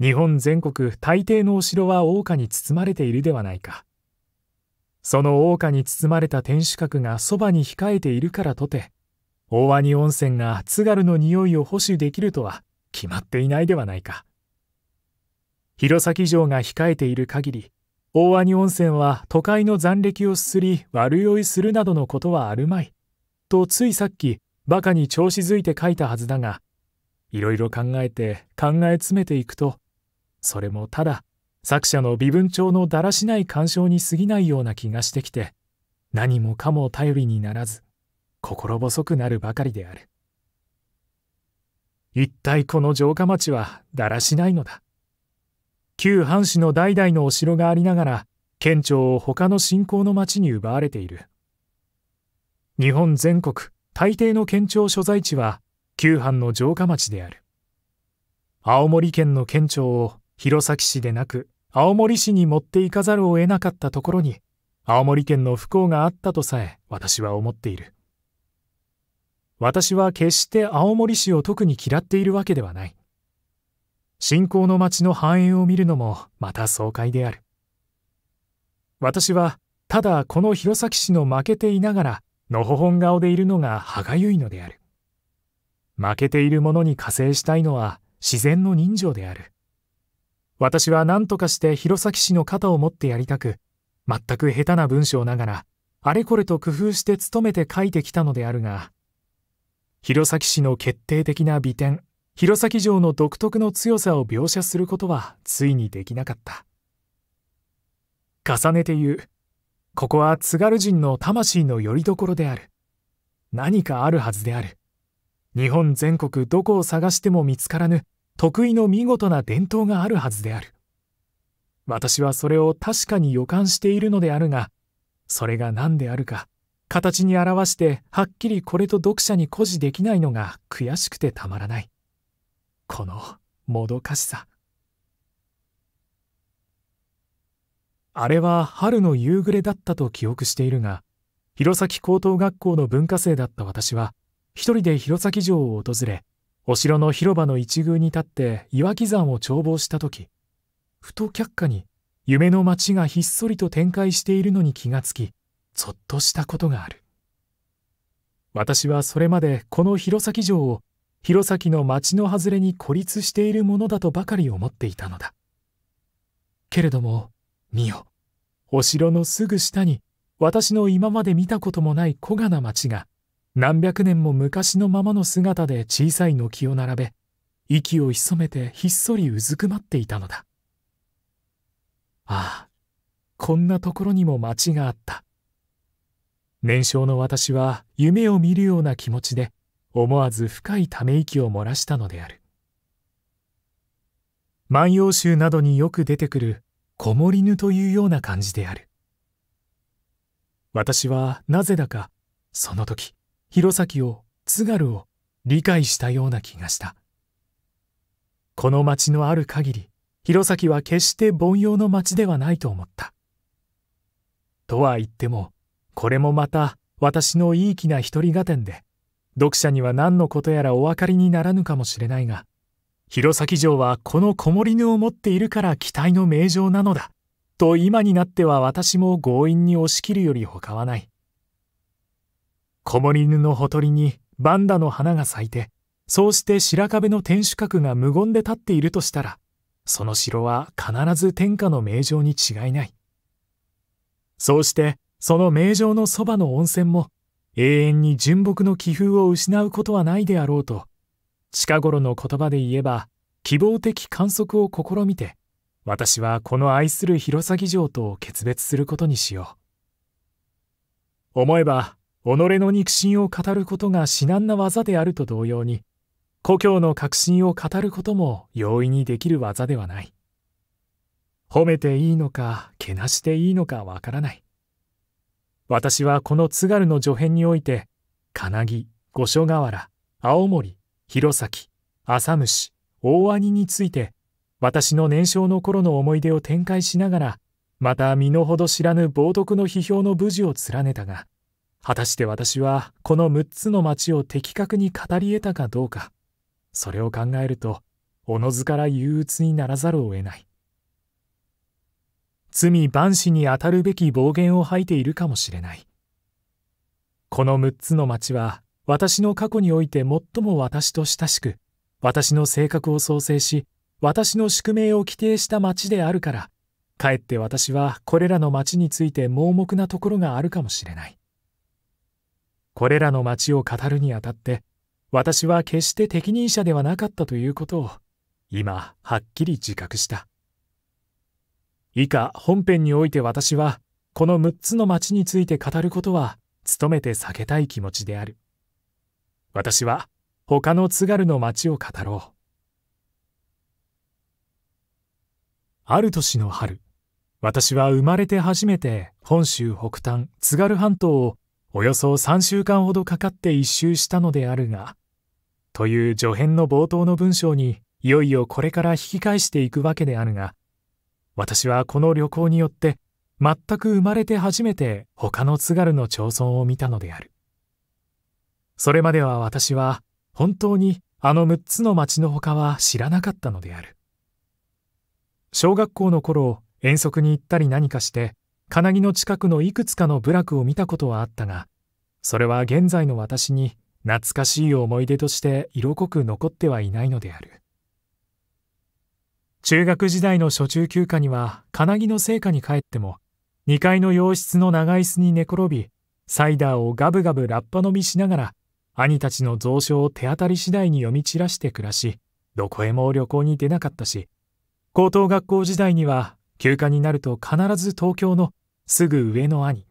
日本全国大抵のお城は桜花に包まれているではないかその桜花に包まれた天守閣がそばに控えているからとて大鰐温泉が津軽の匂いを保守できるとは決まっていないではないか弘前城が控えている限り大鰐温泉は都会の残歴をすすり悪酔いするなどのことはあるまいとついさっきバカに調子づいて書いたはずだがいろいろ考えて考え詰めていくとそれもただ作者の微分調のだらしない鑑賞に過ぎないような気がしてきて何もかも頼りにならず心細くなるばかりである一体この城下町はだらしないのだ旧藩士の代々のお城がありながら県庁を他の信仰の町に奪われている日本全国大抵の県庁所在地は旧藩の城下町である青森県の県庁を弘前市でなく青森市に持っていかざるを得なかったところに青森県の不幸があったとさえ私は思っている私は決して青森市を特に嫌っているわけではない信仰の町の繁栄を見るのもまた爽快である私はただこの弘前市の負けていながらのほほん顔でいるのが歯がゆいのである負けている者に加勢したいのは自然の人情である私は何とかして弘前市の肩を持ってやりたく全く下手な文章ながらあれこれと工夫して努めて書いてきたのであるが弘前市の決定的な美点弘前城の独特の強さを描写することはついにできなかった重ねて言うここは津軽人の魂の拠り所である何かあるはずである日本全国どこを探しても見つからぬ得意の見事な伝統があるはずである私はそれを確かに予感しているのであるがそれが何であるか形に表してはっきりこれと読者に誇示できないのが悔しくてたまらないこのもどかしさあれは春の夕暮れだったと記憶しているが弘前高等学校の文化生だった私は一人で弘前城を訪れお城の広場の一宮に立って岩木山を眺望した時ふと却下に夢の街がひっそりと展開しているのに気がつきぞっとしたことがある私はそれまでこの弘前城を弘前の町の外れに孤立しているものだとばかり思っていたのだけれども見よお城のすぐ下に私の今まで見たこともない小賀な町が何百年も昔のままの姿で小さい軒を並べ息を潜めてひっそりうずくまっていたのだああこんなところにも町があった年少の私は夢を見るような気持ちで思わず深いため息を漏らしたのである「万葉集」などによく出てくる「子守犬」というような感じである私はなぜだかその時弘前を津軽を理解したような気がしたこの町のある限り弘前は決して凡庸の町ではないと思ったとは言ってもこれもまた私のいい気な一人合点で読者には何のことやらお分かりにならぬかもしれないが弘前城はこの子守犬を持っているから期待の名城なのだと今になっては私も強引に押し切るより他はない子守犬のほとりにバンダの花が咲いてそうして白壁の天守閣が無言で立っているとしたらその城は必ず天下の名城に違いないそうしてその名城のそばの温泉も永遠に純朴の気風を失うことはないであろうと近頃の言葉で言えば希望的観測を試みて私はこの愛する弘前城と決別することにしよう思えば己の肉親を語ることが至難な技であると同様に故郷の核心を語ることも容易にできる技ではない褒めていいのかけなしていいのかわからない私はこの津軽の助編において金木五所川原青森弘前浅虫大兄について私の年少の頃の思い出を展開しながらまた身の程知らぬ冒涜の批評の無事を連ねたが果たして私はこの6つの町を的確に語り得たかどうかそれを考えるとおのずから憂鬱にならざるを得ない罪万死にあたるべき暴言を吐いているかもしれないこの6つの町は私の過去において最も私と親しく私の性格を創生し私の宿命を規定した町であるからかえって私はこれらの町について盲目なところがあるかもしれないこれらの町を語るにあたって私は決して適任者ではなかったということを今はっきり自覚した以下本編において私はこの6つの町について語ることは努めて避けたい気持ちである私は他の津軽の町を語ろうある年の春私は生まれて初めて本州北端津軽半島をおよそ3週間ほどかかって一周したのであるがという助編の冒頭の文章にいよいよこれから引き返していくわけであるが私はこの旅行によって全く生まれて初めて他の津軽の町村を見たのであるそれまでは私は本当にあの6つの町の他は知らなかったのである小学校の頃遠足に行ったり何かして金木の近くのいくつかの部落を見たことはあったがそれは現在の私に懐かしい思い出として色濃く残ってはいないのである中学時代の初中休暇には金木の生果に帰っても2階の洋室の長椅子に寝転びサイダーをガブガブラッパ飲みしながら兄たちの蔵書を手当たり次第に読み散らして暮らしどこへも旅行に出なかったし高等学校時代には休暇になると必ず東京のすぐ上の兄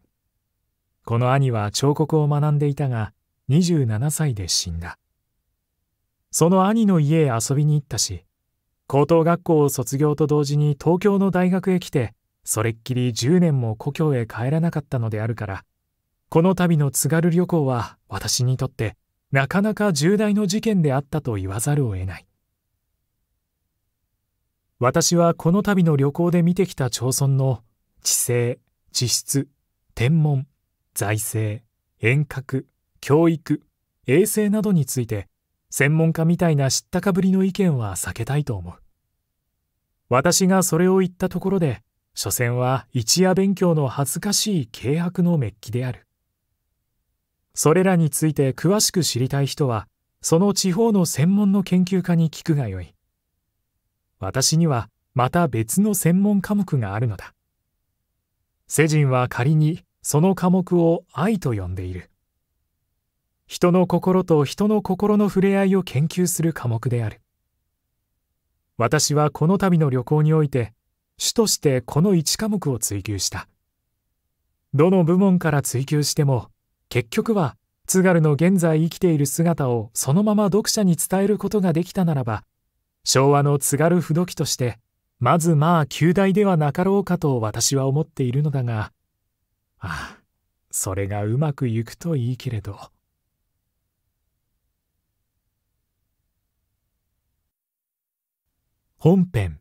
この兄は彫刻を学んでいたが27歳で死んだその兄の家へ遊びに行ったし高等学校を卒業と同時に東京の大学へ来てそれっきり10年も故郷へ帰らなかったのであるからこの度の津軽旅行は私にとってなかなか重大の事件であったと言わざるを得ない私はこの度の旅行で見てきた町村の地政地質天文財政遠隔教育衛生などについて専門家みたいな知ったかぶりの意見は避けたいと思う私がそれを言ったところで所詮は一夜勉強の恥ずかしい軽薄のメッキであるそれらについて詳しく知りたい人はその地方の専門の研究家に聞くがよい私にはまた別の専門科目があるのだ世人は仮にその科目を愛と呼んでいる人の心と人の心の触れ合いを研究する科目である私はこの度の旅行において主としてこの1科目を追求したどの部門から追求しても結局は津軽の現在生きている姿をそのまま読者に伝えることができたならば昭和の津軽不土記としてまずまあ旧大ではなかろうかと私は思っているのだがああそれがうまくいくといいけれど。本編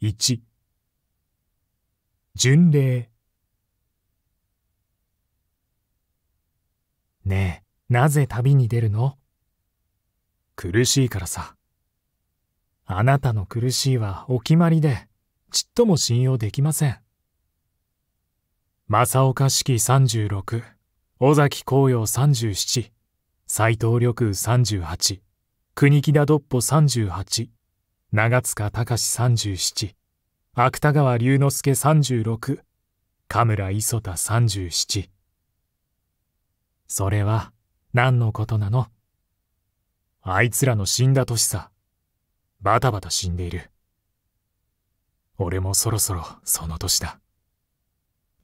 1巡礼ねえなぜ旅に出るの苦しいからさあなたの苦しいはお決まりでちっとも信用できません正岡季36尾崎紅葉37斎藤緑38国木田どっぽ38、長塚隆37、芥川龍之介36、神村磯田37。それは何のことなのあいつらの死んだ年さ。バタバタ死んでいる。俺もそろそろその年だ。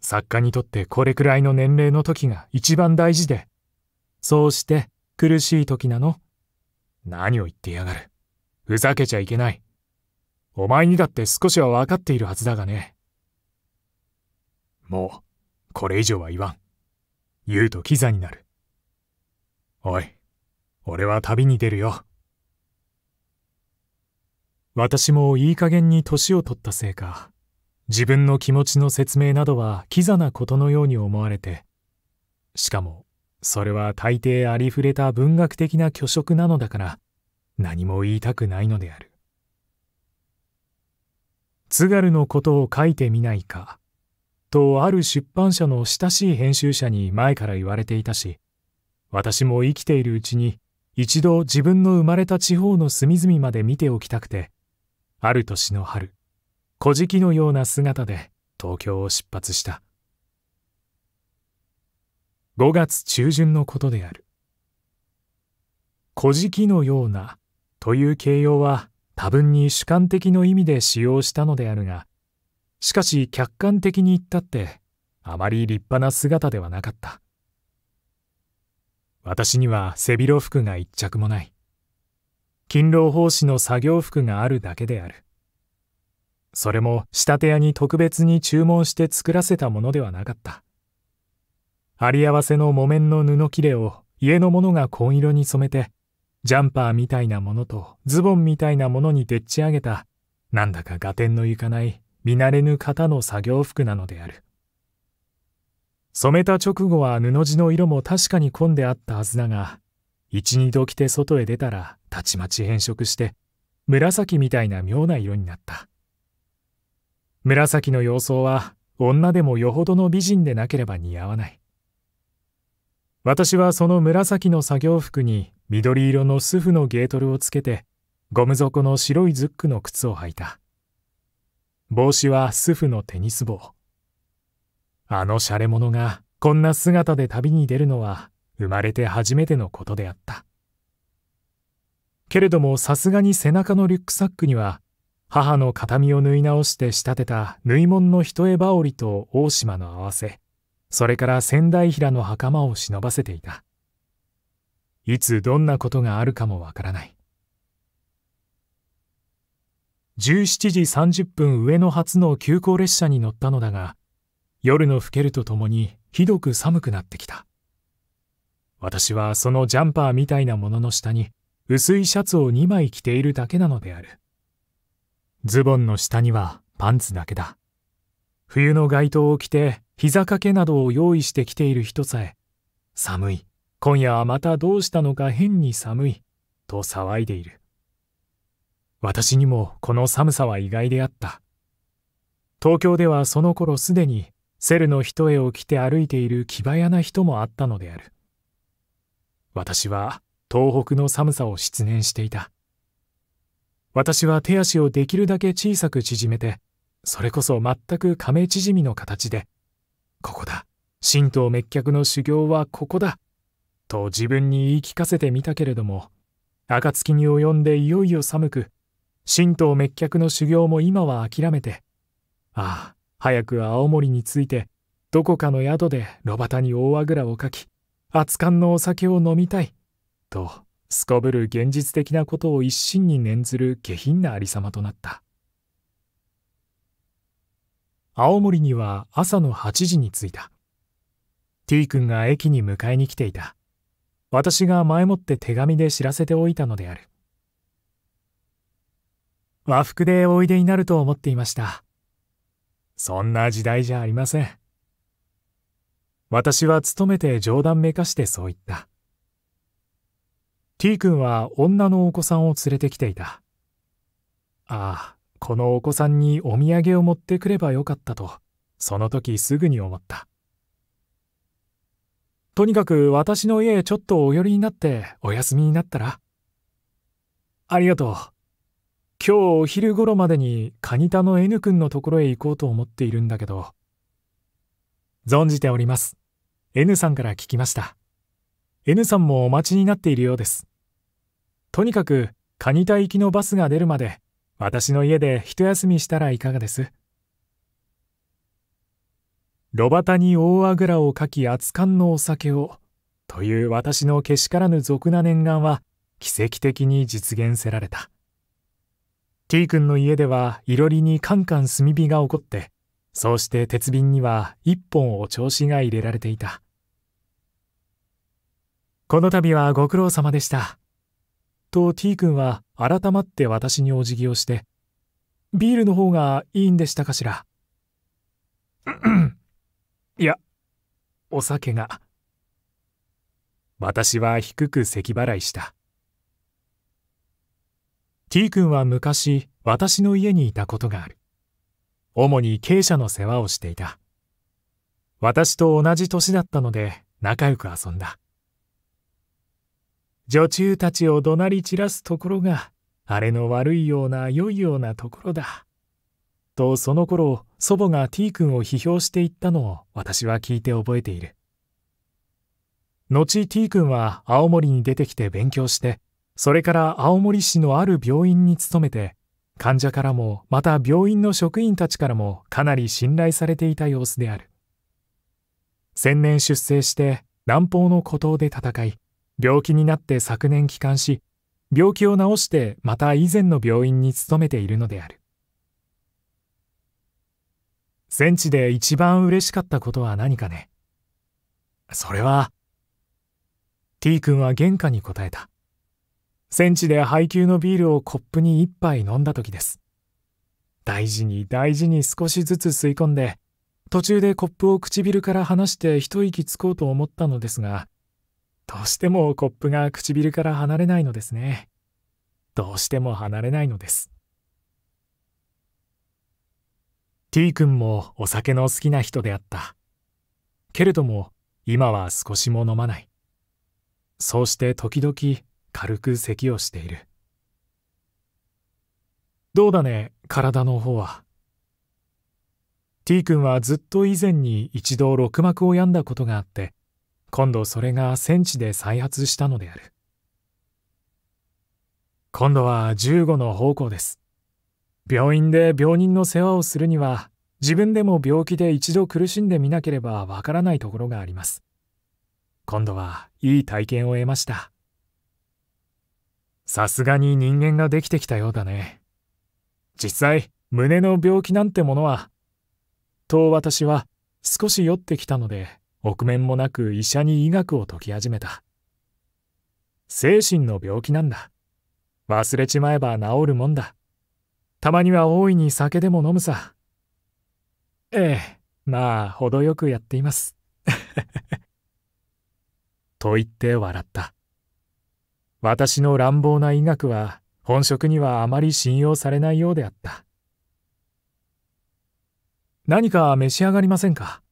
作家にとってこれくらいの年齢の時が一番大事で、そうして苦しい時なの何を言ってやがる。ふざけちゃいけない。お前にだって少しは分かっているはずだがね。もう、これ以上は言わん。言うとキザになる。おい、俺は旅に出るよ。私もいい加減に年を取ったせいか、自分の気持ちの説明などはキザなことのように思われて、しかもそれは大抵ありふれた文学的な虚飾なのだから何も言いたくないのである津軽のことを書いてみないかとある出版社の親しい編集者に前から言われていたし私も生きているうちに一度自分の生まれた地方の隅々まで見ておきたくてある年の春「古事記」のような姿で東京を出発した。5月中旬のことである「古事記のような」という形容は多分に主観的の意味で使用したのであるがしかし客観的に言ったってあまり立派な姿ではなかった私には背広服が一着もない勤労奉仕の作業服があるだけであるそれも仕立て屋に特別に注文して作らせたものではなかった貼り合わせの木綿の布切れを家の者が紺色に染めて、ジャンパーみたいなものとズボンみたいなものにでっち上げた、なんだか合点のいかない見慣れぬ方の作業服なのである。染めた直後は布地の色も確かに混んであったはずだが、一二度着て外へ出たらたちまち変色して、紫みたいな妙な色になった。紫の様相は女でもよほどの美人でなければ似合わない。私はその紫の作業服に緑色のスフのゲートルをつけて、ゴム底の白いズックの靴を履いた。帽子はスフのテニス帽。あのシャレ者がこんな姿で旅に出るのは生まれて初めてのことであった。けれどもさすがに背中のリュックサックには母の形見を縫い直して仕立てた縫い物の一重羽織と大島の合わせそれから仙台平の袴を忍ばせていた。いつどんなことがあるかもわからない。17時30分上野初の急行列車に乗ったのだが、夜の更けるとともにひどく寒くなってきた。私はそのジャンパーみたいなものの下に薄いシャツを2枚着ているだけなのである。ズボンの下にはパンツだけだ。冬の街灯を着て膝掛けなどを用意してきている人さえ、寒い、今夜はまたどうしたのか変に寒い、と騒いでいる。私にもこの寒さは意外であった。東京ではその頃すでにセルの一重を着て歩いている気早な人もあったのである。私は東北の寒さを失念していた。私は手足をできるだけ小さく縮めて、それこそ全く亀縮みの形でここだ神道滅却の修行はここだと自分に言い聞かせてみたけれども暁に及んでいよいよ寒く神道滅却の修行も今は諦めてああ早く青森に着いてどこかの宿で炉端に大あぐらをかき熱燗のお酒を飲みたいとすこぶる現実的なことを一心に念ずる下品なありさまとなった。青森には朝の8時に着いた T 君が駅に迎えに来ていた私が前もって手紙で知らせておいたのである和服でおいでになると思っていましたそんな時代じゃありません私は勤めて冗談めかしてそう言った T 君は女のお子さんを連れてきていたああこのお子さんにお土産を持ってくればよかったと、その時すぐに思った。とにかく私の家へちょっとお寄りになってお休みになったらありがとう。今日お昼頃までにカニタの N 君のところへ行こうと思っているんだけど。存じております。N さんから聞きました。N さんもお待ちになっているようです。とにかくカニタ行きのバスが出るまで私の家で一休みしたらいかがです炉端に大あぐらをかき熱燗のお酒をという私のけしからぬ俗な念願は奇跡的に実現せられた T 君の家ではいろりにカンカン炭火が起こってそうして鉄瓶には一本お調子が入れられていたこの度はご苦労様でしたと T 君は改まって私にお辞儀をして「ビールの方がいいんでしたかしら」いやお酒が私は低く咳払いした T 君は昔私の家にいたことがある主に鶏舎の世話をしていた私と同じ年だったので仲良く遊んだ女中たちを怒鳴り散らすところがあれの悪いような良いようなところだ。とその頃祖母が T 君を批評していったのを私は聞いて覚えている。後 T 君は青森に出てきて勉強してそれから青森市のある病院に勤めて患者からもまた病院の職員たちからもかなり信頼されていた様子である。千年出征して南方の孤島で戦い病気になって昨年帰還し病気を治してまた以前の病院に勤めているのである戦地で一番嬉しかったことは何かねそれは T 君は玄関に答えた戦地で配給のビールをコップに一杯飲んだ時です大事に大事に少しずつ吸い込んで途中でコップを唇から離して一息つこうと思ったのですがどうしてもコップが唇から離れないのですね。どうしても離れないのです。T 君もお酒の好きな人であった。けれども今は少しも飲まない。そうして時々軽く咳をしている。どうだね、体の方は。T 君はずっと以前に一度六膜を病んだことがあって、今度それが戦地で再発したのである今度は15の方向です病院で病人の世話をするには自分でも病気で一度苦しんでみなければわからないところがあります今度はいい体験を得ましたさすがに人間ができてきたようだね実際胸の病気なんてものはと私は少し酔ってきたので臆面もなく医者に医学を解き始めた精神の病気なんだ忘れちまえば治るもんだたまには大いに酒でも飲むさええまあ程よくやっています と言って笑った私の乱暴な医学は本職にはあまり信用されないようであった何か召し上がりませんか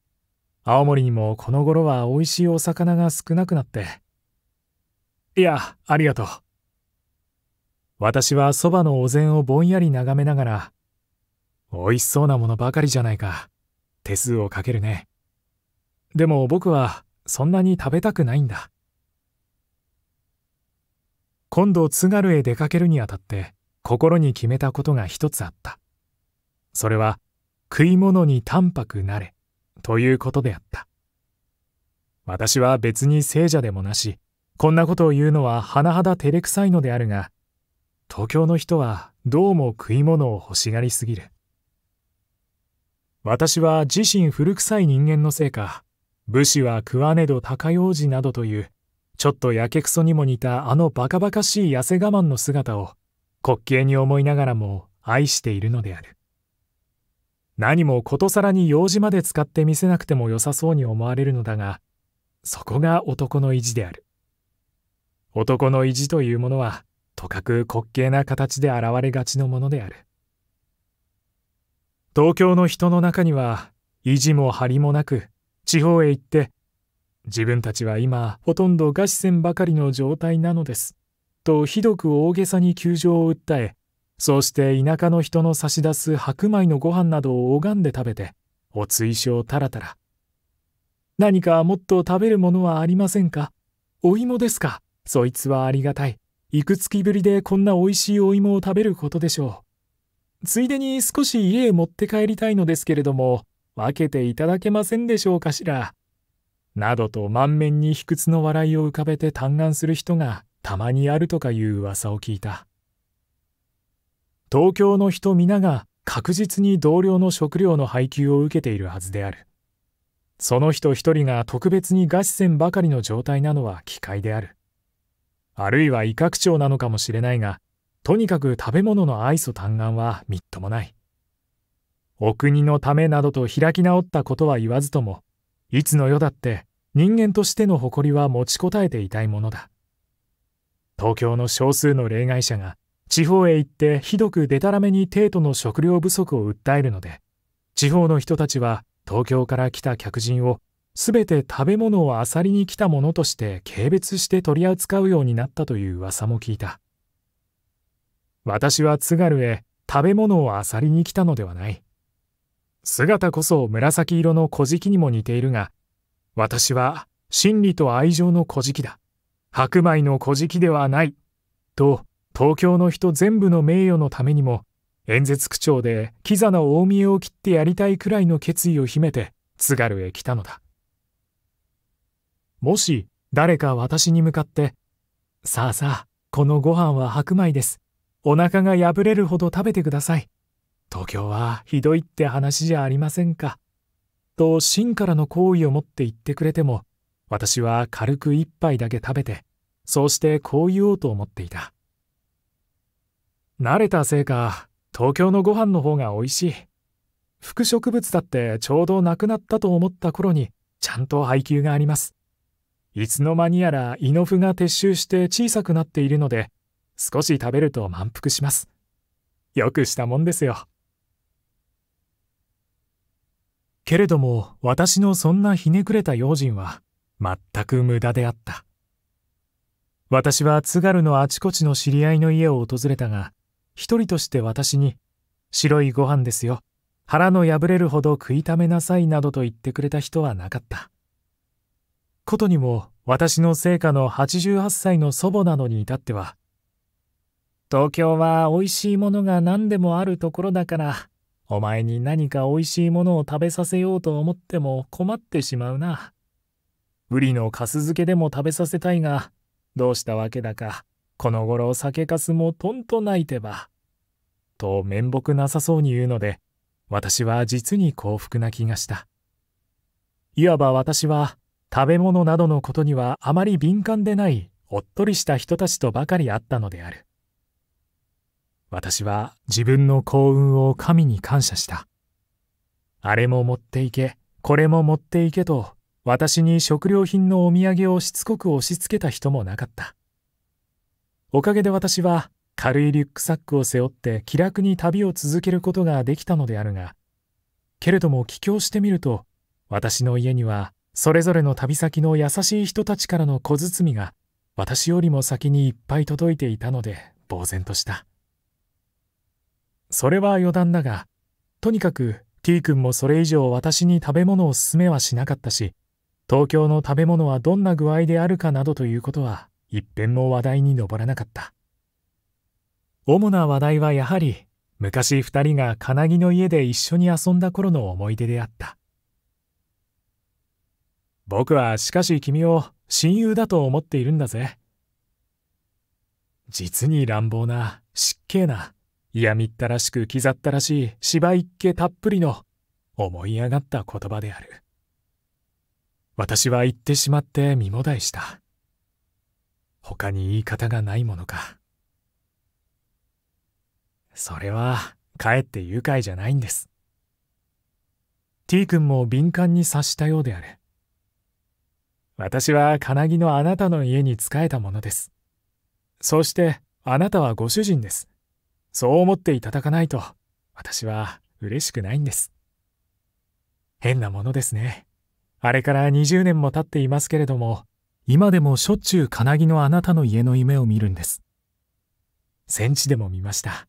青森にもこの頃は美味しいお魚が少なくなっていやありがとう私はそばのお膳をぼんやり眺めながら美味しそうなものばかりじゃないか手数をかけるねでも僕はそんなに食べたくないんだ今度津軽へ出かけるにあたって心に決めたことが一つあったそれは食い物に淡泊なれということであった。私は別に聖者でもなし、こんなことを言うのは甚だ照れくさいのであるが、東京の人はどうも食い物を欲しがりすぎる。私は自身古臭い人間のせいか、武士は食わねど高用事などという、ちょっとやけくそにも似たあのバカバカしい痩せ我慢の姿を滑稽に思いながらも愛しているのである。何もことさらに用事まで使ってみせなくても良さそうに思われるのだがそこが男の意地である男の意地というものはとかく滑稽な形で現れがちのものである東京の人の中には意地も張りもなく地方へ行って自分たちは今ほとんど餓死せんばかりの状態なのですとひどく大げさに窮状を訴えそうして田舎の人の差し出す白米のご飯などを拝んで食べて、お追をたらたら。何かもっと食べるものはありませんかお芋ですかそいつはありがたい。いくつきぶりでこんな美味しいお芋を食べることでしょう。ついでに少し家へ持って帰りたいのですけれども、分けていただけませんでしょうかしら。などと満面に卑屈の笑いを浮かべて嘆願する人がたまにあるとかいう噂を聞いた。東京の人皆が確実に同僚の食料の配給を受けているはずであるその人一人が特別に餓死線ばかりの状態なのは機械であるあるいは威嚇長なのかもしれないがとにかく食べ物の愛想嘆願はみっともないお国のためなどと開き直ったことは言わずともいつの世だって人間としての誇りは持ちこたえていたいものだ東京の少数の例外者が地方へ行ってひどくでたらめに帝都の食料不足を訴えるので地方の人たちは東京から来た客人をすべて食べ物をあさりに来たものとして軽蔑して取り扱うようになったという噂も聞いた私は津軽へ食べ物をあさりに来たのではない姿こそ紫色の乞食にも似ているが私は真理と愛情の乞食だ白米の乞食ではないと東京の人全部の名誉のためにも演説区長でキザな大見えを切ってやりたいくらいの決意を秘めて津軽へ来たのだもし誰か私に向かって「さあさあこのご飯は白米ですお腹が破れるほど食べてください東京はひどいって話じゃありませんか」と真からの好意を持って言ってくれても私は軽く一杯だけ食べてそうしてこう言おうと思っていた。慣れたせいか東京のご飯の方が美味しい副植物だってちょうどなくなったと思った頃にちゃんと配給がありますいつの間にやら胃のフが撤収して小さくなっているので少し食べると満腹しますよくしたもんですよけれども私のそんなひねくれた用心は全く無駄であった私は津軽のあちこちの知り合いの家を訪れたが一人として私に、白いご飯ですよ。腹の破れるほど食いためなさいなどと言ってくれた人はなかった。ことにも私の成果の88歳の祖母などに至っては、東京は美味しいものが何でもあるところだから、お前に何か美味しいものを食べさせようと思っても困ってしまうな。ウリのかす漬けでも食べさせたいが、どうしたわけだか、この頃酒かすもとんと泣いてば。と面目なさそうに言うので、私は実に幸福な気がした。いわば私は食べ物などのことにはあまり敏感でないおっとりした人たちとばかりあったのである。私は自分の幸運を神に感謝した。あれも持っていけ、これも持っていけと、私に食料品のお土産をしつこく押し付けた人もなかった。おかげで私は軽いリュックサックを背負って気楽に旅を続けることができたのであるがけれども帰郷してみると私の家にはそれぞれの旅先の優しい人たちからの小包が私よりも先にいっぱい届いていたので呆然としたそれは余談だがとにかく T 君もそれ以上私に食べ物を勧めはしなかったし東京の食べ物はどんな具合であるかなどということは一遍も話題に上らなかった主な話題はやはり昔2人が金木の家で一緒に遊んだ頃の思い出であった僕はしかし君を親友だと思っているんだぜ実に乱暴な失敬な嫌みったらしく刻ったらしい芝居っ気たっぷりの思い上がった言葉である私は言ってしまって身もだいした他に言い方がないものか。それは、かえって愉快じゃないんです。T 君も敏感に察したようである。私は金木のあなたの家に仕えたものです。そしてあなたはご主人です。そう思っていただかないと私は嬉しくないんです。変なものですね。あれから20年も経っていますけれども、今でもしょっちゅう金木のあなたの家の夢を見るんです戦地でも見ました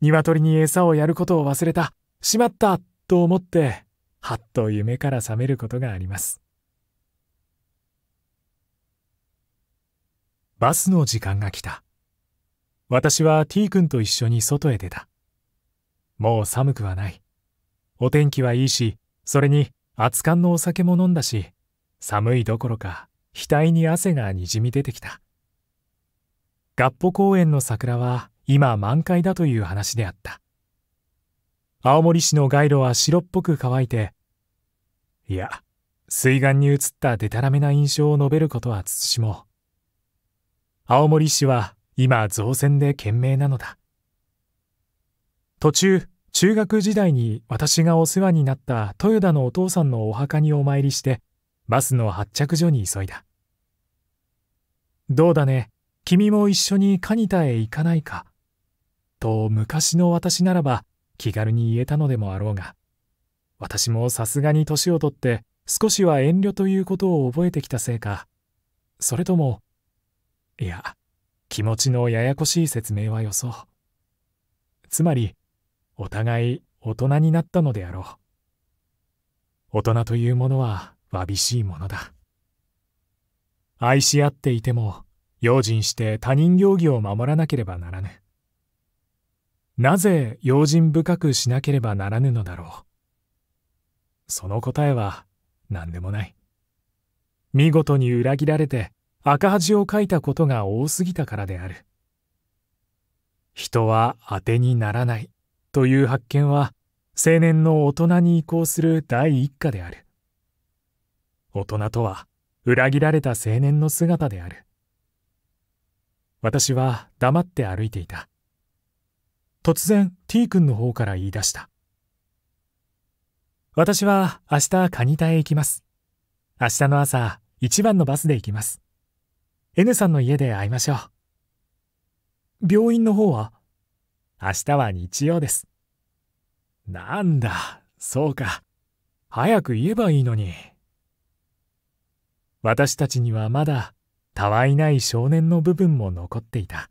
鶏に餌をやることを忘れたしまったと思ってはっと夢から覚めることがありますバスの時間が来た私は T 君と一緒に外へ出たもう寒くはないお天気はいいしそれに熱燗のお酒も飲んだし寒いどころか額に汗がにじみ出てきた合浦公園の桜は今満開だという話であった青森市の街路は白っぽく乾いていや水岸に映ったでたらめな印象を述べることは慎もう青森市は今造船で懸命なのだ途中中学時代に私がお世話になった豊田のお父さんのお墓にお参りしてバスの発着所に急いだどうだね君も一緒にカニタへ行かないかと昔の私ならば気軽に言えたのでもあろうが私もさすがに年を取って少しは遠慮ということを覚えてきたせいかそれともいや気持ちのややこしい説明はよそうつまりお互い大人になったのであろう大人というものはわびしいものだ愛し合っていても用心して他人行儀を守らなければならぬなぜ用心深くしなければならぬのだろうその答えは何でもない見事に裏切られて赤恥をかいたことが多すぎたからである人は当てにならないという発見は青年の大人に移行する第一課である大人とは裏切られた青年の姿である私は黙って歩いていた突然 T 君の方から言い出した私は明日カニタへ行きます明日の朝一番のバスで行きます N さんの家で会いましょう病院の方は明日は日曜ですなんだそうか早く言えばいいのに。私たちにはまだたわいない少年の部分も残っていた